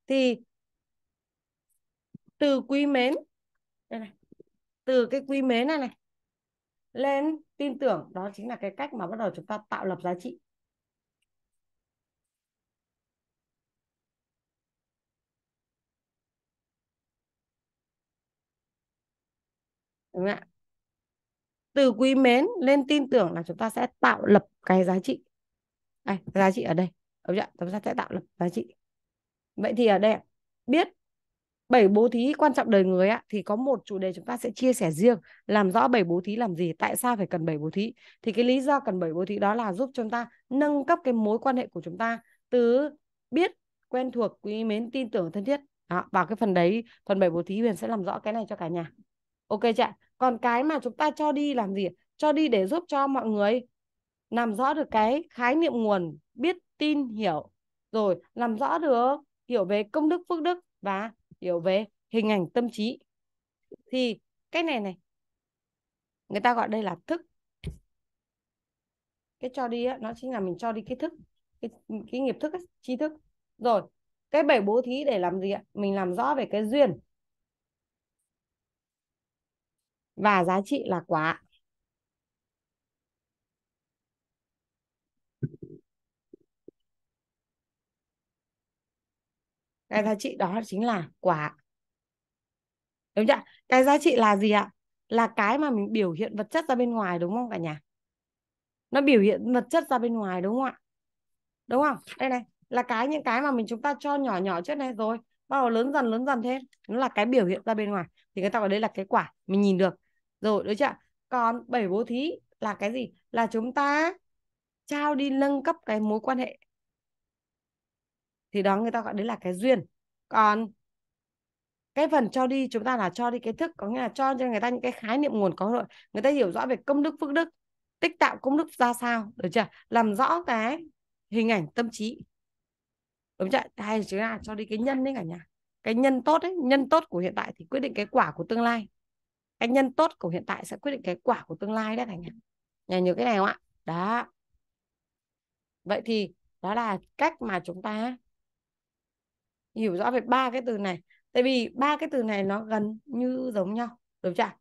Thì từ quý mến đây này từ cái quý mến này này lên tin tưởng đó chính là cái cách mà bắt đầu chúng ta tạo lập giá trị đúng không ạ từ quý mến lên tin tưởng là chúng ta sẽ tạo lập cái giá trị đây giá trị ở đây đúng chưa chúng ta sẽ tạo lập giá trị vậy thì ở đây biết bảy bố thí quan trọng đời người á thì có một chủ đề chúng ta sẽ chia sẻ riêng làm rõ bảy bố thí làm gì tại sao phải cần bảy bố thí thì cái lý do cần bảy bố thí đó là giúp chúng ta nâng cấp cái mối quan hệ của chúng ta từ biết quen thuộc quý mến tin tưởng thân thiết đó, vào cái phần đấy phần bảy bố thí huyền sẽ làm rõ cái này cho cả nhà ok chị còn cái mà chúng ta cho đi làm gì cho đi để giúp cho mọi người làm rõ được cái khái niệm nguồn biết tin hiểu rồi làm rõ được hiểu về công đức phước đức và hiểu về hình ảnh tâm trí thì cái này này người ta gọi đây là thức cái cho đi á, nó chính là mình cho đi cái thức cái, cái nghiệp thức tri thức rồi cái bảy bố thí để làm gì ạ mình làm rõ về cái duyên và giá trị là quả cái giá trị đó chính là quả đúng chưa cái giá trị là gì ạ là cái mà mình biểu hiện vật chất ra bên ngoài đúng không cả nhà nó biểu hiện vật chất ra bên ngoài đúng không ạ đúng không đây này là cái những cái mà mình chúng ta cho nhỏ nhỏ trước này rồi bắt đầu lớn dần lớn dần thế nó là cái biểu hiện ra bên ngoài thì người ta gọi đấy là cái quả mình nhìn được rồi đúng chưa còn bảy bố thí là cái gì là chúng ta trao đi nâng cấp cái mối quan hệ thì đó người ta gọi đấy là cái duyên còn cái phần cho đi chúng ta là cho đi cái thức có nghĩa là cho cho người ta những cái khái niệm nguồn có rồi người ta hiểu rõ về công đức phước đức tích tạo công đức ra sao được chưa làm rõ cái hình ảnh tâm trí đúng chưa hay chính là cho đi cái nhân đấy cả nhà cái nhân tốt ấy nhân tốt của hiện tại thì quyết định cái quả của tương lai cái nhân tốt của hiện tại sẽ quyết định cái quả của tương lai đấy cả nhà nhà nhớ cái này không ạ đó vậy thì đó là cách mà chúng ta hiểu rõ về ba cái từ này tại vì ba cái từ này nó gần như giống nhau đúng chưa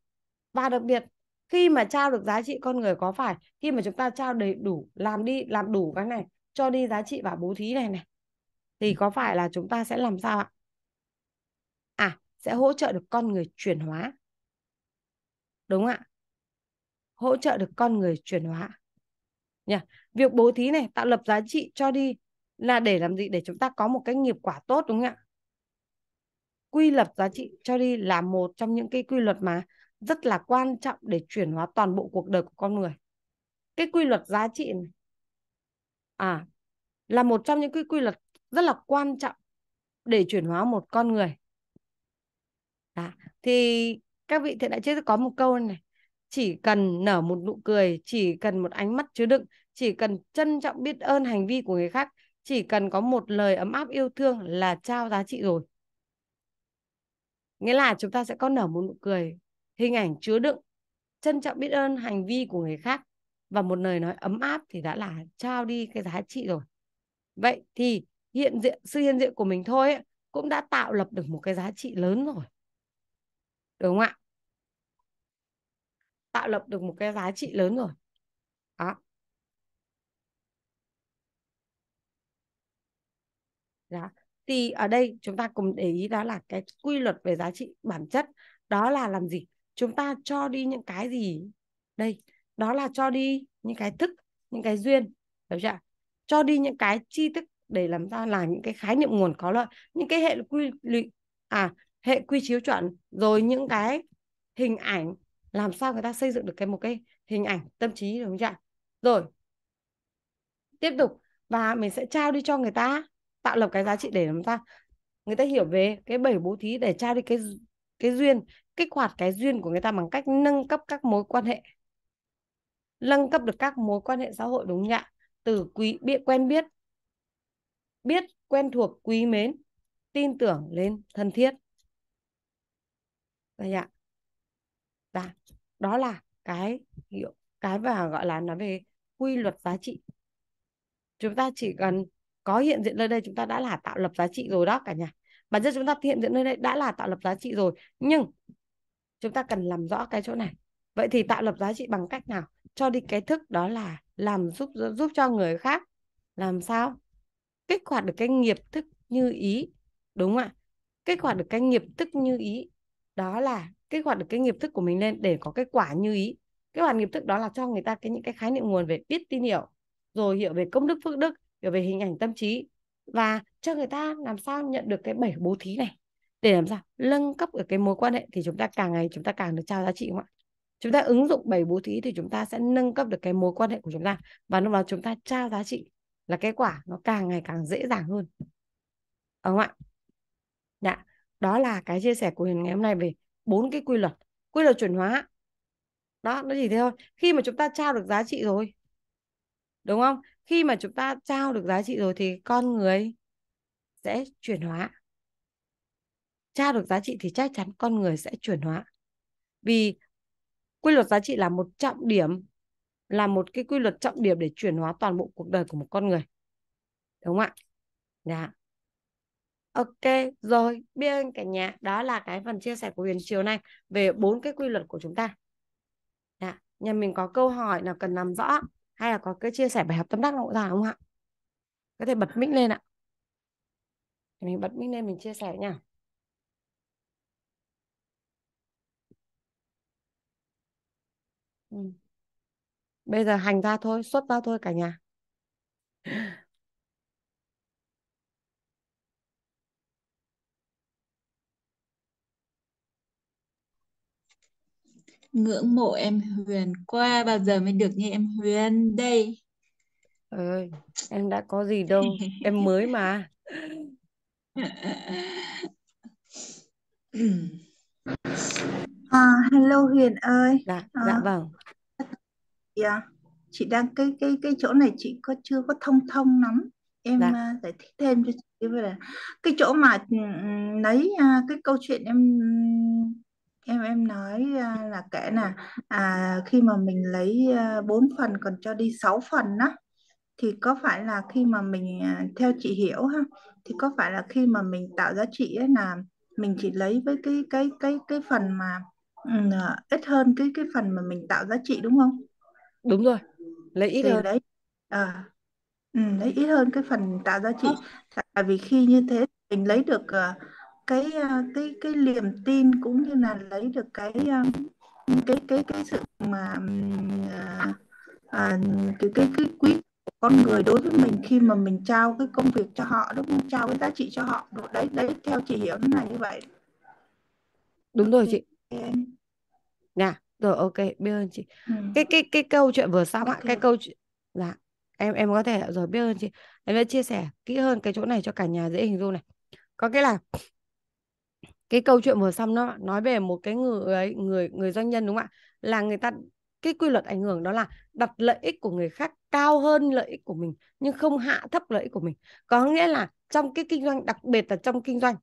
và đặc biệt khi mà trao được giá trị con người có phải khi mà chúng ta trao đầy đủ làm đi làm đủ cái này cho đi giá trị và bố thí này này thì có phải là chúng ta sẽ làm sao ạ à sẽ hỗ trợ được con người chuyển hóa đúng ạ hỗ trợ được con người chuyển hóa nha việc bố thí này tạo lập giá trị cho đi là để làm gì để chúng ta có một cái nghiệp quả tốt đúng không ạ quy luật giá trị cho đi là một trong những cái quy luật mà rất là quan trọng để chuyển hóa toàn bộ cuộc đời của con người cái quy luật giá trị này, à là một trong những cái quy luật rất là quan trọng để chuyển hóa một con người à, thì các vị thiện đại chết có một câu này chỉ cần nở một nụ cười chỉ cần một ánh mắt chứa đựng chỉ cần trân trọng biết ơn hành vi của người khác chỉ cần có một lời ấm áp yêu thương là trao giá trị rồi nghĩa là chúng ta sẽ có nở một nụ cười hình ảnh chứa đựng trân trọng biết ơn hành vi của người khác và một lời nói ấm áp thì đã là trao đi cái giá trị rồi vậy thì hiện diện sự hiện diện của mình thôi ấy, cũng đã tạo lập được một cái giá trị lớn rồi được không ạ tạo lập được một cái giá trị lớn rồi đó đó. thì ở đây chúng ta cùng để ý đó là cái quy luật về giá trị bản chất đó là làm gì chúng ta cho đi những cái gì đây đó là cho đi những cái thức những cái duyên hiểu chưa cho đi những cái tri thức để làm sao là những cái khái niệm nguồn có lợi những cái hệ quy lị à hệ quy chiếu chuẩn rồi những cái hình ảnh làm sao người ta xây dựng được cái một cái hình ảnh tâm trí đúng không ạ rồi tiếp tục và mình sẽ trao đi cho người ta tạo lập cái giá trị để làm ta người ta hiểu về cái bảy bố thí để trao đi cái cái duyên kích hoạt cái duyên của người ta bằng cách nâng cấp các mối quan hệ nâng cấp được các mối quan hệ xã hội đúng không ạ từ quý biết quen biết biết quen thuộc quý mến tin tưởng lên thân thiết đây ạ dạ. đó là cái hiệu cái và gọi là nói về quy luật giá trị chúng ta chỉ cần có hiện diện nơi đây chúng ta đã là tạo lập giá trị rồi đó cả nhà bản chất chúng ta hiện diện nơi đây đã là tạo lập giá trị rồi nhưng chúng ta cần làm rõ cái chỗ này vậy thì tạo lập giá trị bằng cách nào cho đi cái thức đó là làm giúp giúp cho người khác làm sao kích hoạt được cái nghiệp thức như ý đúng không ạ kích hoạt được cái nghiệp thức như ý đó là kích hoạt được cái nghiệp thức của mình lên để có kết quả như ý cái hoạt nghiệp thức đó là cho người ta cái những cái khái niệm nguồn về biết tin hiểu rồi hiểu về công đức phước đức về hình ảnh tâm trí và cho người ta làm sao nhận được cái bảy bố thí này để làm sao nâng cấp ở cái mối quan hệ thì chúng ta càng ngày chúng ta càng được trao giá trị không ạ chúng ta ứng dụng bảy bố thí thì chúng ta sẽ nâng cấp được cái mối quan hệ của chúng ta và lúc đó chúng ta trao giá trị là kết quả nó càng ngày càng dễ dàng hơn đúng không ạ dạ đó là cái chia sẻ của hiền ngày hôm nay về bốn cái quy luật quy luật chuyển hóa đó nó chỉ thế thôi khi mà chúng ta trao được giá trị rồi đúng không khi mà chúng ta trao được giá trị rồi thì con người sẽ chuyển hóa trao được giá trị thì chắc chắn con người sẽ chuyển hóa vì quy luật giá trị là một trọng điểm là một cái quy luật trọng điểm để chuyển hóa toàn bộ cuộc đời của một con người đúng không ạ dạ ok rồi bên cả nhà đó là cái phần chia sẻ của huyền chiều nay về bốn cái quy luật của chúng ta dạ nhà mình có câu hỏi nào cần làm rõ hay là có cái chia sẻ bài học tâm đắc ngộ ra không ạ có thể bật mic lên ạ mình bật mic lên mình chia sẻ nha ừ. bây giờ hành ra thôi xuất ra thôi cả nhà ngưỡng mộ em Huyền qua bao giờ mới được như em Huyền đây ơi ừ, em đã có gì đâu em mới mà à, hello Huyền ơi dạ, dạ à, vâng. dạ vâng yeah. chị đang cái cái cái chỗ này chị có chưa có thông thông lắm em dạ. À, giải thích thêm cho chị là cái chỗ mà lấy ừ, ừ, à, cái câu chuyện em em em nói à, là kể nè à, khi mà mình lấy à, 4 phần còn cho đi 6 phần đó thì có phải là khi mà mình à, theo chị hiểu ha thì có phải là khi mà mình tạo giá trị ấy là mình chỉ lấy với cái cái cái cái phần mà um, ít hơn cái cái phần mà mình tạo giá trị đúng không? Đúng rồi. Lấy ít thì hơn. Lấy à, lấy ít hơn cái phần tạo giá trị. Ờ. Tại vì khi như thế mình lấy được uh, cái à, cái cái niềm tin cũng như là lấy được cái à, cái cái cái sự mà à, à, cái cái cái quý con người đối với mình khi mà mình trao cái công việc cho họ đúng không trao cái giá trị cho họ đấy đấy theo chị hiểu thế này như vậy đúng rồi chị nè rồi ok biết ơn chị ừ. cái cái cái câu chuyện vừa xong ạ cái câu chuyện dạ em em có thể rồi biết ơn chị em đã chia sẻ kỹ hơn cái chỗ này cho cả nhà dễ hình dung này có cái là cái câu chuyện vừa xong nó nói về một cái người ấy người người doanh nhân đúng không ạ là người ta cái quy luật ảnh hưởng đó là đặt lợi ích của người khác cao hơn lợi ích của mình nhưng không hạ thấp lợi ích của mình có nghĩa là trong cái kinh doanh đặc biệt là trong kinh doanh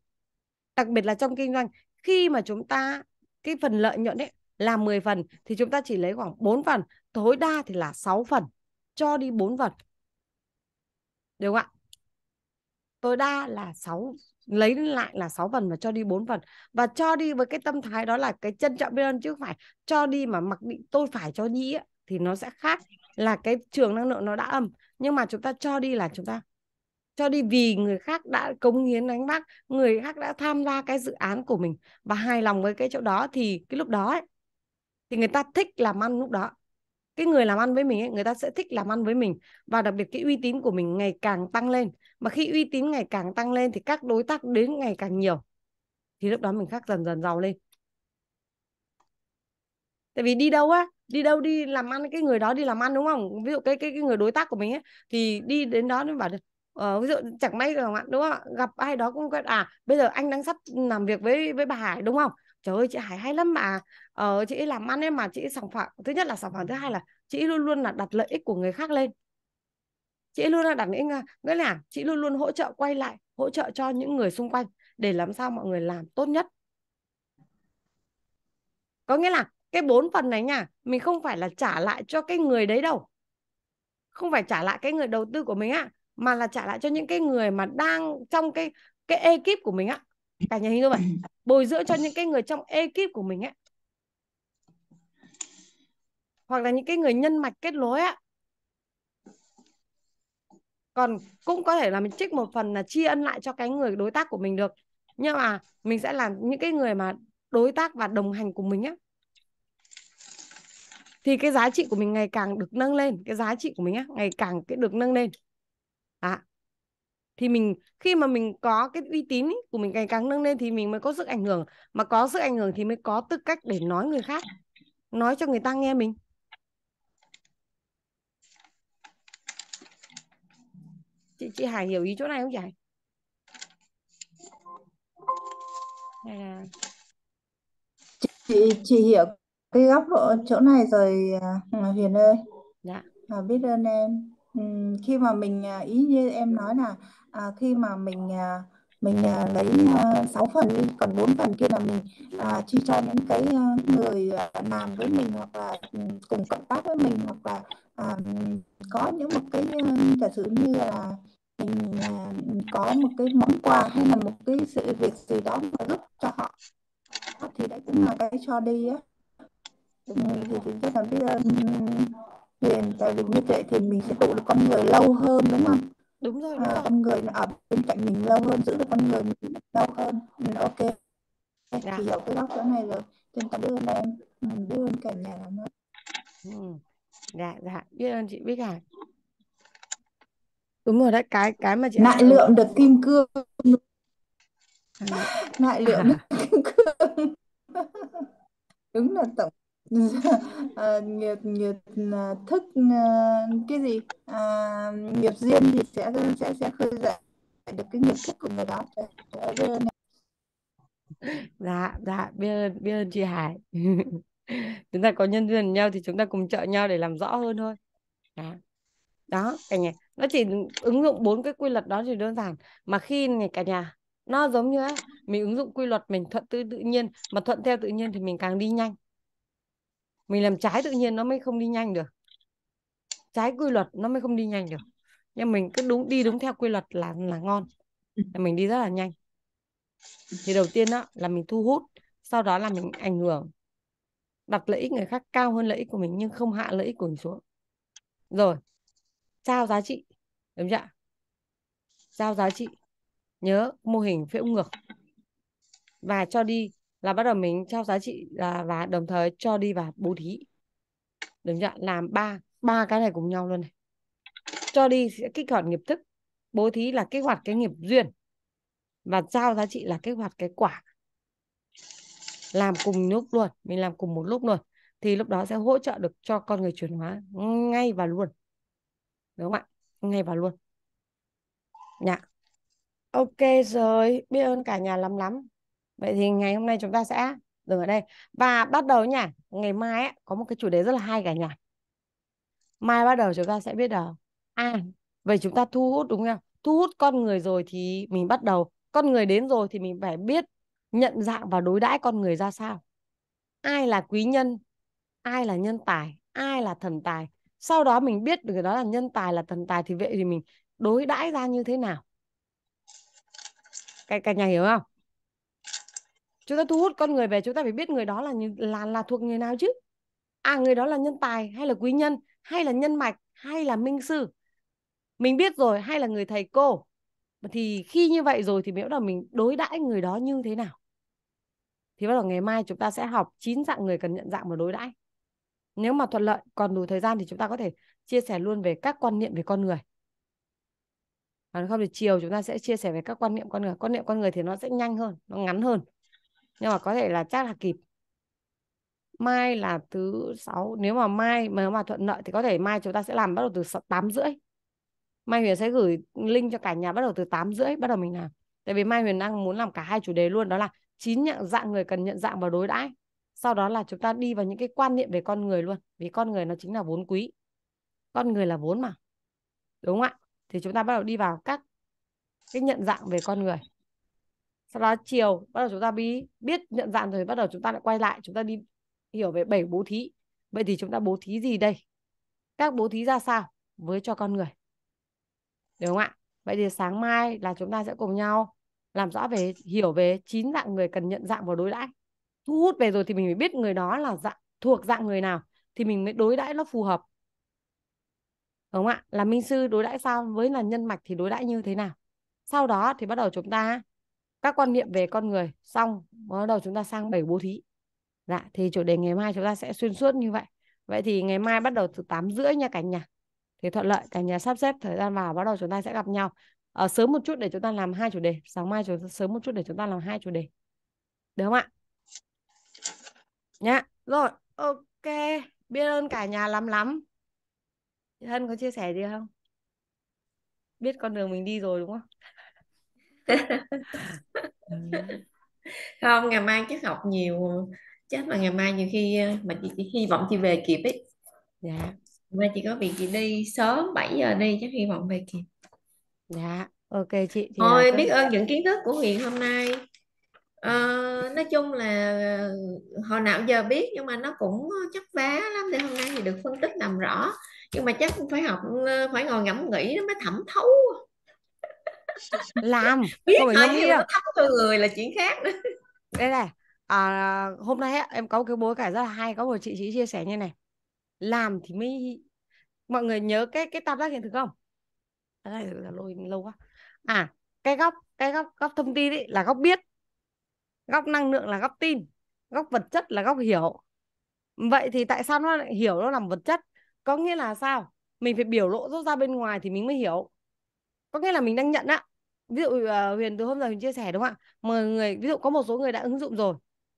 đặc biệt là trong kinh doanh khi mà chúng ta cái phần lợi nhuận ấy là 10 phần thì chúng ta chỉ lấy khoảng 4 phần tối đa thì là 6 phần cho đi 4 phần được không ạ tối đa là 6 lấy lại là 6 phần và cho đi 4 phần và cho đi với cái tâm thái đó là cái trân trọng biết ơn chứ không phải cho đi mà mặc định tôi phải cho đi thì nó sẽ khác là cái trường năng lượng nó đã âm nhưng mà chúng ta cho đi là chúng ta cho đi vì người khác đã cống hiến đánh bác người khác đã tham gia cái dự án của mình và hài lòng với cái chỗ đó thì cái lúc đó ấy, thì người ta thích làm ăn lúc đó cái người làm ăn với mình ấy người ta sẽ thích làm ăn với mình và đặc biệt cái uy tín của mình ngày càng tăng lên mà khi uy tín ngày càng tăng lên thì các đối tác đến ngày càng nhiều thì lúc đó mình khác dần dần giàu lên tại vì đi đâu á đi đâu đi làm ăn cái người đó đi làm ăn đúng không ví dụ cái cái cái người đối tác của mình ấy thì đi đến đó nó bảo ờ, ví dụ chẳng may rồi bạn đúng không gặp ai đó cũng quen à bây giờ anh đang sắp làm việc với với bà Hải đúng không trời ơi chị Hải hay lắm mà ờ, chị làm ăn ấy mà chị sòng phẳng thứ nhất là sòng phẳng thứ hai là chị luôn luôn là đặt lợi ích của người khác lên chị luôn là đặt nghĩa nghĩa là chị luôn luôn hỗ trợ quay lại hỗ trợ cho những người xung quanh để làm sao mọi người làm tốt nhất có nghĩa là cái bốn phần này nha mình không phải là trả lại cho cái người đấy đâu không phải trả lại cái người đầu tư của mình ạ mà là trả lại cho những cái người mà đang trong cái cái ekip của mình á cả nhà hình như vậy bồi dưỡng cho những cái người trong ekip của mình ấy hoặc là những cái người nhân mạch kết nối ạ còn cũng có thể là mình trích một phần là tri ân lại cho cái người đối tác của mình được nhưng mà mình sẽ làm những cái người mà đối tác và đồng hành của mình á thì cái giá trị của mình ngày càng được nâng lên cái giá trị của mình á ngày càng cái được nâng lên à thì mình khi mà mình có cái uy tín ý, của mình ngày càng nâng lên thì mình mới có sức ảnh hưởng mà có sức ảnh hưởng thì mới có tư cách để nói người khác nói cho người ta nghe mình chị Hải hiểu ý chỗ này không chị Hải hay chị chị hiểu cái góc độ chỗ này rồi à, Huyền ơi dạ à, biết ơn em ừ, khi mà mình à, ý như em nói là à, khi mà mình à, mình à, lấy à, 6 phần đi còn 4 phần kia là mình à, chi cho những cái à, người à, làm với mình hoặc là ừ, cùng cộng tác với mình hoặc là à, có những một cái giả sử như là mình à, có một cái món quà hay là một cái sự việc gì đó mà giúp cho họ thì đấy cũng là cái cho đi á thì mình rất là biết ơn Huyền tại vì như vậy thì mình sẽ tụ được con người lâu hơn đúng không đúng rồi, đúng à, con người ở bên cạnh mình lâu hơn giữ được con người mình lâu hơn mình ok dạ. thì hiểu cái góc chỗ này rồi nên cảm ơn em ừ, biết ơn cả nhà lắm ừ. dạ dạ biết ơn chị biết cả đúng rồi đấy cái cái mà chị nại lượng được kim cương nại lượng được kim cương đúng là tổng ờ, à, nghiệp nghiệp thức à, cái gì à, nghiệp duyên thì sẽ sẽ sẽ khơi dậy được cái nghiệp thức của người đó dạ dạ biết ơn biết chị Hải (laughs) chúng ta có nhân duyên nhau thì chúng ta cùng trợ nhau để làm rõ hơn thôi dạ đó cả nhà nó chỉ ứng dụng bốn cái quy luật đó thì đơn giản mà khi này cả nhà nó giống như ấy, mình ứng dụng quy luật mình thuận tư tự nhiên mà thuận theo tự nhiên thì mình càng đi nhanh mình làm trái tự nhiên nó mới không đi nhanh được trái quy luật nó mới không đi nhanh được nhưng mình cứ đúng đi đúng theo quy luật là là ngon là mình đi rất là nhanh thì đầu tiên đó là mình thu hút sau đó là mình ảnh hưởng đặt lợi ích người khác cao hơn lợi ích của mình nhưng không hạ lợi ích của mình xuống rồi trao giá trị đúng chưa giao giá trị nhớ mô hình phễu ngược và cho đi là bắt đầu mình trao giá trị và đồng thời cho đi và bố thí đúng chưa làm ba ba cái này cùng nhau luôn này cho đi sẽ kích hoạt nghiệp thức bố thí là kích hoạt cái nghiệp duyên và giao giá trị là kích hoạt cái quả làm cùng lúc luôn mình làm cùng một lúc luôn thì lúc đó sẽ hỗ trợ được cho con người chuyển hóa ngay và luôn đúng không ạ ngay vào luôn dạ ok rồi biết ơn cả nhà lắm lắm vậy thì ngày hôm nay chúng ta sẽ dừng ở đây và bắt đầu nha ngày mai ấy, có một cái chủ đề rất là hay cả nhà mai bắt đầu chúng ta sẽ biết được à vậy chúng ta thu hút đúng không thu hút con người rồi thì mình bắt đầu con người đến rồi thì mình phải biết nhận dạng và đối đãi con người ra sao ai là quý nhân ai là nhân tài ai là thần tài sau đó mình biết được đó là nhân tài là thần tài thì vậy thì mình đối đãi ra như thế nào cả, cả nhà hiểu không chúng ta thu hút con người về chúng ta phải biết người đó là là là thuộc người nào chứ à người đó là nhân tài hay là quý nhân hay là nhân mạch hay là minh sư mình biết rồi hay là người thầy cô thì khi như vậy rồi thì miễn là mình đối đãi người đó như thế nào thì bắt đầu ngày mai chúng ta sẽ học chín dạng người cần nhận dạng và đối đãi nếu mà thuận lợi còn đủ thời gian thì chúng ta có thể chia sẻ luôn về các quan niệm về con người còn không thì chiều chúng ta sẽ chia sẻ về các quan niệm con người quan niệm con người thì nó sẽ nhanh hơn nó ngắn hơn nhưng mà có thể là chắc là kịp mai là thứ sáu nếu mà mai mà nếu mà thuận lợi thì có thể mai chúng ta sẽ làm bắt đầu từ tám rưỡi mai huyền sẽ gửi link cho cả nhà bắt đầu từ tám rưỡi bắt đầu mình làm tại vì mai huyền đang muốn làm cả hai chủ đề luôn đó là chín dạng dạng người cần nhận dạng và đối đãi sau đó là chúng ta đi vào những cái quan niệm về con người luôn vì con người nó chính là vốn quý con người là vốn mà đúng không ạ thì chúng ta bắt đầu đi vào các cái nhận dạng về con người sau đó chiều bắt đầu chúng ta bí, biết nhận dạng rồi bắt đầu chúng ta lại quay lại chúng ta đi hiểu về bảy bố thí vậy thì chúng ta bố thí gì đây các bố thí ra sao với cho con người đúng không ạ vậy thì sáng mai là chúng ta sẽ cùng nhau làm rõ về hiểu về chín dạng người cần nhận dạng và đối đãi thu hút về rồi thì mình mới biết người đó là dạng thuộc dạng người nào thì mình mới đối đãi nó phù hợp đúng không ạ là minh sư đối đãi sao với là nhân mạch thì đối đãi như thế nào sau đó thì bắt đầu chúng ta các quan niệm về con người xong bắt đầu chúng ta sang bảy bố thí dạ thì chủ đề ngày mai chúng ta sẽ xuyên suốt như vậy vậy thì ngày mai bắt đầu từ tám rưỡi nha cả nhà thì thuận lợi cả nhà sắp xếp thời gian vào bắt đầu chúng ta sẽ gặp nhau ở ờ, sớm một chút để chúng ta làm hai chủ đề sáng mai chúng ta sớm một chút để chúng ta làm hai chủ đề được không ạ nhá rồi ok biết ơn cả nhà lắm lắm thân có chia sẻ gì không biết con đường mình đi rồi đúng không (laughs) không ngày mai chắc học nhiều chắc là ngày mai nhiều khi ờ, mà chị, chị hy vọng chị về kịp ấy dạ mai chị có việc chị đi sớm 7 giờ đi chắc hy vọng về kịp dạ ok chị thôi biết ơn những kiến thức của Huyền hôm nay Ờ, nói chung là ờ, hồi nào giờ biết nhưng mà nó cũng chắc vá lắm thì hôm nay thì được phân tích làm rõ nhưng mà chắc cũng phải học ờ, phải ngồi ngẫm nghĩ nó mới thẩm thấu làm (laughs) biết thôi nhưng mà thấm cho người là chuyện khác đây này à, hôm nay em có một cái bối cảnh rất là hay có một chị chị chia sẻ như này làm thì mới mọi người nhớ cái cái tam giác hiện thực không tam lâu quá à cái góc cái góc góc thông tin ấy là góc biết góc năng lượng là góc tin góc vật chất là góc hiểu vậy thì tại sao nó lại hiểu nó làm vật chất có nghĩa là sao mình phải biểu lộ ra bên ngoài thì mình mới hiểu có nghĩa là mình đang nhận á ví dụ uh, Huyền từ hôm giờ Huyền chia sẻ đúng không ạ mà người ví dụ có một số người đã ứng dụng rồi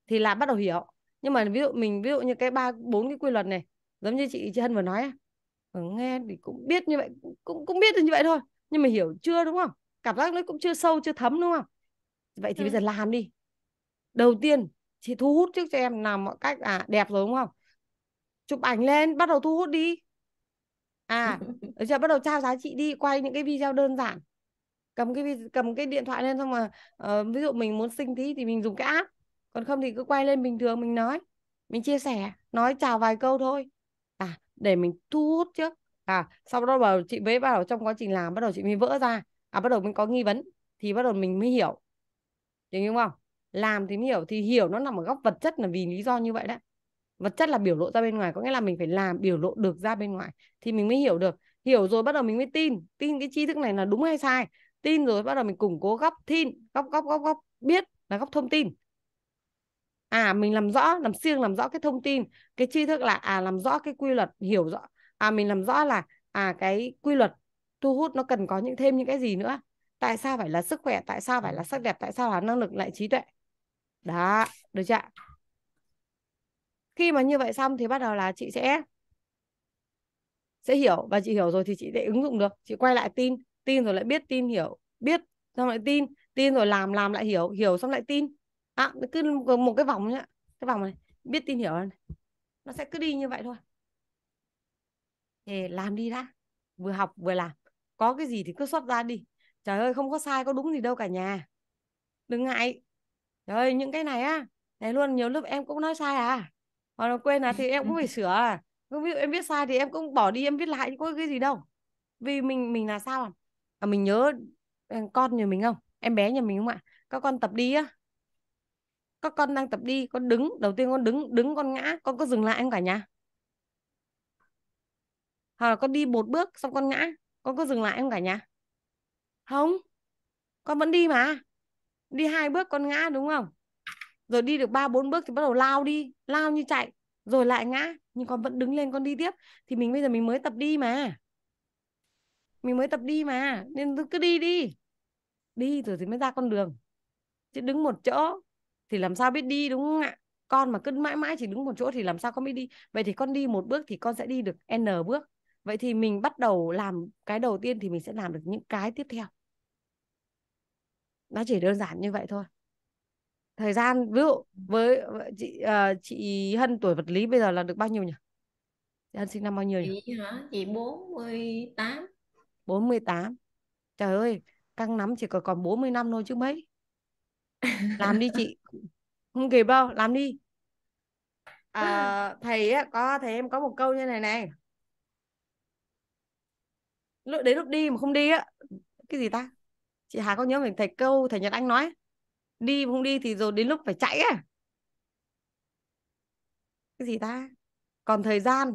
thì là bắt đầu hiểu nhưng mà ví dụ mình ví dụ như cái ba bốn cái quy luật này giống như chị chị Hân vừa nói ừ, nghe thì cũng biết như vậy cũng cũng biết được như vậy thôi nhưng mà hiểu chưa đúng không cảm giác nó cũng chưa sâu chưa thấm đúng không vậy thì ừ. bây giờ làm đi đầu tiên chị thu hút trước cho em làm mọi cách à đẹp rồi đúng không chụp ảnh lên bắt đầu thu hút đi à (laughs) được chưa bắt đầu trao giá trị đi quay những cái video đơn giản cầm cái cầm cái điện thoại lên xong mà uh, ờ, ví dụ mình muốn xinh tí thì mình dùng cái app còn không thì cứ quay lên bình thường mình nói mình chia sẻ nói chào vài câu thôi à để mình thu hút trước à sau đó bảo chị với bảo trong quá trình làm bắt đầu chị mới vỡ ra à bắt đầu mình có nghi vấn thì bắt đầu mình mới hiểu đúng không làm thì hiểu thì hiểu nó nằm ở góc vật chất là vì lý do như vậy đấy vật chất là biểu lộ ra bên ngoài có nghĩa là mình phải làm biểu lộ được ra bên ngoài thì mình mới hiểu được hiểu rồi bắt đầu mình mới tin tin cái tri thức này là đúng hay sai tin rồi bắt đầu mình củng cố góc tin góc góc góc góc biết là góc thông tin à mình làm rõ làm siêng làm rõ cái thông tin cái tri thức là à làm rõ cái quy luật hiểu rõ à mình làm rõ là à cái quy luật thu hút nó cần có những thêm những cái gì nữa tại sao phải là sức khỏe tại sao phải là sắc đẹp tại sao là năng lực lại trí tuệ đó được chưa khi mà như vậy xong thì bắt đầu là chị sẽ sẽ hiểu và chị hiểu rồi thì chị sẽ ứng dụng được chị quay lại tin tin rồi lại biết tin hiểu biết xong lại tin tin rồi làm làm lại hiểu hiểu xong lại tin à, cứ một cái vòng nhá cái vòng này biết tin hiểu này nó sẽ cứ đi như vậy thôi thì làm đi đã vừa học vừa làm có cái gì thì cứ xuất ra đi trời ơi không có sai có đúng gì đâu cả nhà đừng ngại trời ơi những cái này á này luôn nhiều lúc em cũng nói sai à hoặc là quên là thì em cũng phải (laughs) sửa à ví dụ em viết sai thì em cũng bỏ đi em viết lại có cái gì đâu vì mình mình là sao à? à mình nhớ ừ, con nhà mình không em bé nhà mình không ạ các con tập đi á các con đang tập đi con đứng đầu tiên con đứng đứng con ngã con có dừng lại không cả nhà hoặc là con đi một bước xong con ngã con có dừng lại không cả nhà không con vẫn đi mà đi hai bước con ngã đúng không rồi đi được ba bốn bước thì bắt đầu lao đi lao như chạy rồi lại ngã nhưng con vẫn đứng lên con đi tiếp thì mình bây giờ mình mới tập đi mà mình mới tập đi mà nên cứ đi đi đi rồi thì mới ra con đường chứ đứng một chỗ thì làm sao biết đi đúng không ạ con mà cứ mãi mãi chỉ đứng một chỗ thì làm sao con biết đi vậy thì con đi một bước thì con sẽ đi được n bước vậy thì mình bắt đầu làm cái đầu tiên thì mình sẽ làm được những cái tiếp theo nó chỉ đơn giản như vậy thôi thời gian ví dụ với chị uh, chị Hân tuổi vật lý bây giờ là được bao nhiêu nhỉ chị Hân sinh năm bao nhiêu nhỉ chị hả chị 48 48 trời ơi căng nắm chỉ còn còn 40 năm thôi chứ mấy làm đi chị không kịp đâu làm đi à, thầy á, có thầy em có một câu như này này lúc đến lúc đi mà không đi á cái gì ta chị Hà có nhớ mình thầy câu thầy Nhật Anh nói đi không đi thì rồi đến lúc phải chạy á cái gì ta còn thời gian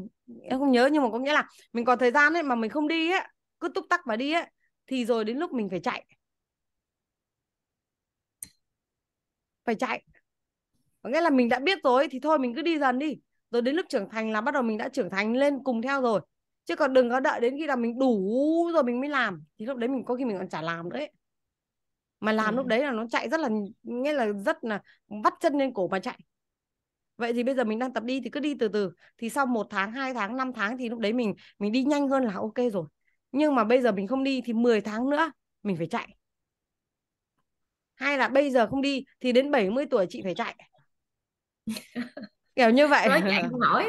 em không nhớ nhưng mà có nghĩa là mình còn thời gian ấy mà mình không đi ấy cứ túc tắc mà đi ấy thì rồi đến lúc mình phải chạy phải chạy có nghĩa là mình đã biết rồi thì thôi mình cứ đi dần đi rồi đến lúc trưởng thành là bắt đầu mình đã trưởng thành lên cùng theo rồi chứ còn đừng có đợi đến khi là mình đủ rồi mình mới làm thì lúc đấy mình có khi mình còn chả làm đấy mà làm ừ. lúc đấy là nó chạy rất là nghĩa là rất là vắt chân lên cổ mà chạy vậy thì bây giờ mình đang tập đi thì cứ đi từ từ thì sau một tháng 2 tháng 5 tháng thì lúc đấy mình mình đi nhanh hơn là ok rồi nhưng mà bây giờ mình không đi thì 10 tháng nữa mình phải chạy hay là bây giờ không đi thì đến 70 tuổi chị phải chạy kiểu như vậy nói chạy không nổi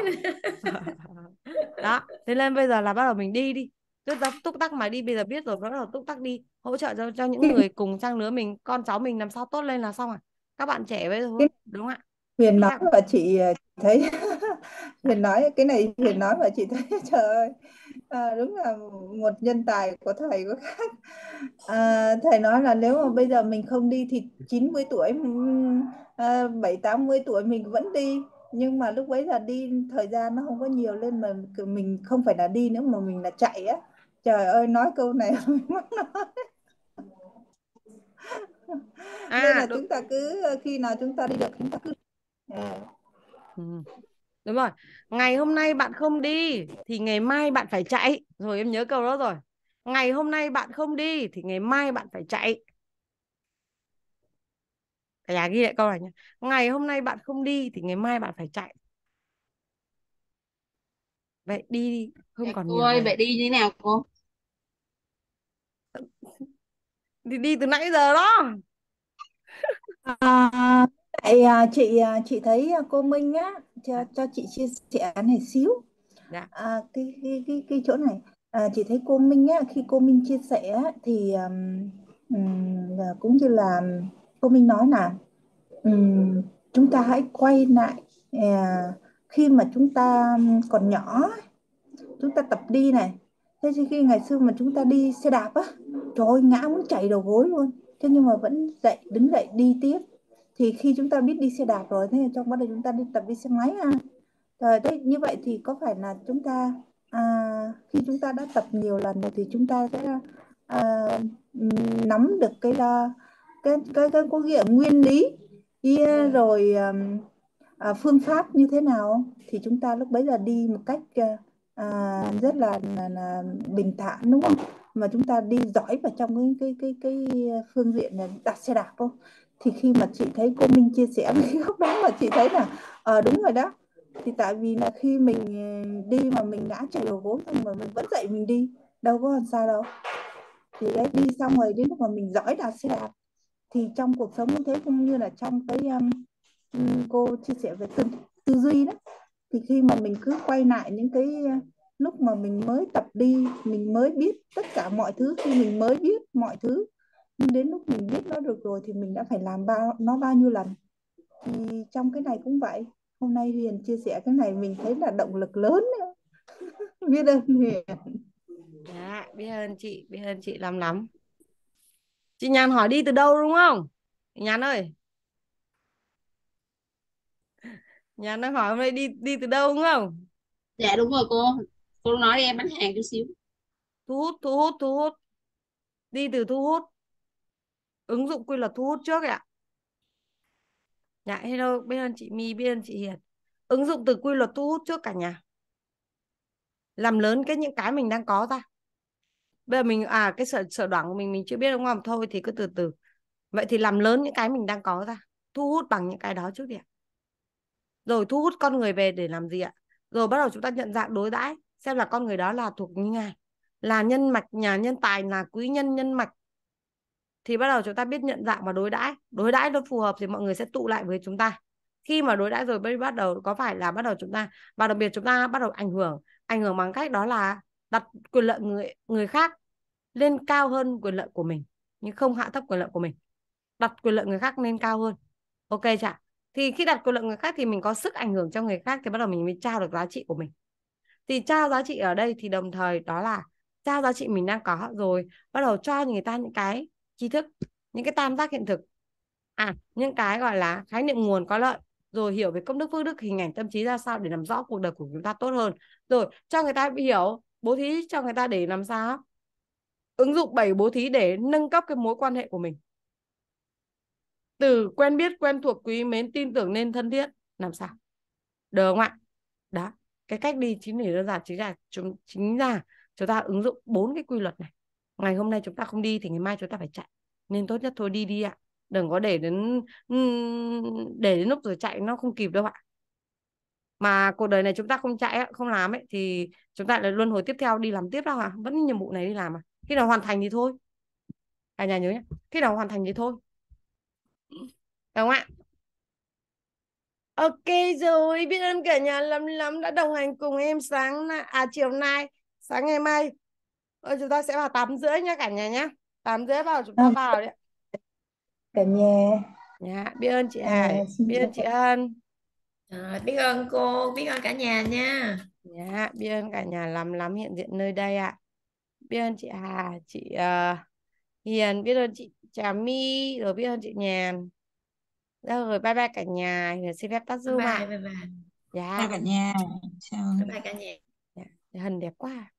(laughs) đó thế nên bây giờ là bắt đầu mình đi đi tuyết giao túc tắc mà đi bây giờ biết rồi nó là túc tắc đi hỗ trợ cho cho những người cùng trang lứa mình con cháu mình làm sao tốt lên là xong à các bạn trẻ bây giờ đúng không ạ Huyền nói và ờ, chị thấy (laughs) Huyền nói cái này Huyền nói và chị thấy (laughs) trời ơi à, đúng là một nhân tài của thầy của khác à, thầy nói là nếu mà bây giờ mình không đi thì 90 tuổi à, bảy tám mươi tuổi mình vẫn đi nhưng mà lúc ấy là đi thời gian nó không có nhiều lên mà mình không phải là đi nữa mà mình là chạy á trời ơi nói câu này (laughs) mất nói à, nên là đúng. chúng ta cứ ờ, khi nào chúng ta đi được chúng ta cứ à. đúng rồi ngày hôm nay bạn không đi thì ngày mai bạn phải chạy rồi em nhớ câu đó rồi ngày hôm nay bạn không đi thì ngày mai bạn phải chạy cả nhà ghi lại câu này nhé ngày hôm nay bạn không đi thì ngày mai bạn phải chạy vậy đi đi không vậy còn cô ơi vậy đi như thế nào cô thì đi từ nãy giờ đó à, tại à, chị à, chị thấy à, cô Minh á cho cho chị chia sẻ này xíu dạ. à, cái, cái cái cái chỗ này à, chị thấy cô Minh á khi cô Minh chia sẻ thì um, cũng như là cô Minh nói là um, chúng ta hãy quay lại uh, khi mà chúng ta còn nhỏ chúng ta tập đi này thế thì khi ngày xưa mà chúng ta đi xe đạp á trời ơi ngã muốn chảy đầu gối luôn thế nhưng mà vẫn dậy đứng dậy đi tiếp thì khi chúng ta biết đi xe đạp rồi thế trong bắt đầu chúng ta đi tập đi xe máy à rồi thế như vậy thì có phải là chúng ta à, khi chúng ta đã tập nhiều lần rồi thì chúng ta sẽ à, nắm được cái à, cái cái cái có nghĩa nguyên lý à, rồi à, à, phương pháp như thế nào thì chúng ta lúc bấy giờ đi một cách à, rất là, là, là bình thản đúng không mà chúng ta đi giỏi vào trong cái cái cái cái phương diện là đặt xe đạp không thì khi mà chị thấy cô Minh chia sẻ cái (laughs) góc đó mà chị thấy là ờ à, đúng rồi đó thì tại vì là khi mình ờ, đi mà mình ngã chảy đầu gối xong mà mình vẫn dậy mình đi đâu có làm sao đâu thì đấy đi xong rồi đến lúc mà mình giỏi đạp xe đạp thì trong cuộc sống như thế cũng như là trong cái um, cô chia sẻ về tư, tư duy đó thì khi mà mình cứ quay lại những cái ờ, lúc mà mình mới tập đi mình mới biết tất cả mọi thứ khi mình mới biết mọi thứ nhưng đến lúc mình biết nó được rồi thì mình đã phải làm bao nó bao nhiêu lần thì trong cái này cũng vậy hôm nay Huyền chia sẻ cái này mình thấy là động lực lớn (laughs) biết ơn Huyền dạ biết ơn chị biết ơn chị lắm lắm chị Nhàn hỏi đi từ đâu đúng không Nhàn ơi Nhàn nó hỏi hôm nay đi đi từ đâu đúng không? Dạ đúng rồi cô. Cô nói đi em bán hàng chút xíu. Thu hút, thu hút, thu hút. Đi từ thu hút. Ứng dụng quy luật thu hút trước ạ. Dạ hello, bên anh chị My, bên anh chị Hiền. Ứng dụng từ quy luật thu hút trước cả nhà. Làm lớn cái những cái mình đang có ra. Bây giờ mình à cái sở sở đoạn của mình mình chưa biết đúng không? Thôi thì cứ từ từ. Vậy thì làm lớn những cái mình đang có ra. Thu hút bằng những cái đó trước đi ạ rồi thu hút con người về để làm gì ạ rồi bắt đầu chúng ta nhận dạng đối đãi xem là con người đó là thuộc như ngài là nhân mạch nhà nhân tài là quý nhân nhân mạch thì bắt đầu chúng ta biết nhận dạng và đối đãi đối đãi nó phù hợp thì mọi người sẽ tụ lại với chúng ta khi mà đối đãi rồi bắt đầu có phải là bắt đầu chúng ta và đặc biệt chúng ta bắt đầu ảnh hưởng ảnh hưởng bằng cách đó là đặt quyền lợi người người khác lên cao hơn quyền lợi của mình nhưng không hạ thấp quyền lợi của mình đặt quyền lợi người khác lên cao hơn ok chả thì khi đặt quyền lợi người khác thì mình có sức ảnh hưởng cho người khác thì bắt đầu mình mới trao được giá trị của mình thì trao giá trị ở đây thì đồng thời đó là trao giá trị mình đang có rồi bắt đầu cho người ta những cái tri thức những cái tam giác hiện thực à những cái gọi là khái niệm nguồn có lợi rồi hiểu về công đức phước đức hình ảnh tâm trí ra sao để làm rõ cuộc đời của chúng ta tốt hơn rồi cho người ta hiểu bố thí cho người ta để làm sao ứng dụng bảy bố thí để nâng cấp cái mối quan hệ của mình từ quen biết quen thuộc quý mến tin tưởng nên thân thiết làm sao được không ạ đó cái cách đi chính để đơn giản chính là chúng chính là chúng ta ứng dụng bốn cái quy luật này ngày hôm nay chúng ta không đi thì ngày mai chúng ta phải chạy nên tốt nhất thôi đi đi ạ đừng có để đến để đến lúc rồi chạy nó không kịp đâu ạ mà cuộc đời này chúng ta không chạy không làm ấy thì chúng ta lại luân hồi tiếp theo đi làm tiếp đâu à vẫn nhiệm vụ này đi làm à khi nào hoàn thành thì thôi cả nhà nhớ nhé khi nào hoàn thành thì thôi đúng không ạ ok rồi biết ơn cả nhà lắm lắm đã đồng hành cùng em sáng à chiều nay sáng ngày mai Ôi, chúng ta sẽ vào tám rưỡi nha cả nhà nhá tám rưỡi vào chúng ta à. vào đấy cả nhà dạ biết ơn chị à, Hải à, biết ơn chị Hân à, dạ, biết ơn cô biết ơn cả nhà nha dạ biết ơn cả nhà lắm lắm hiện diện nơi đây ạ à. biết ơn chị Hà chị uh, Hiền biết ơn chị chào My rồi biết ơn chị Nhàn rồi bye bye cả nhà Hiền xin phép tắt zoom ạ bye bye, Dạ. bye cả nhà chào bye bye cả nhà dạ. hình đẹp quá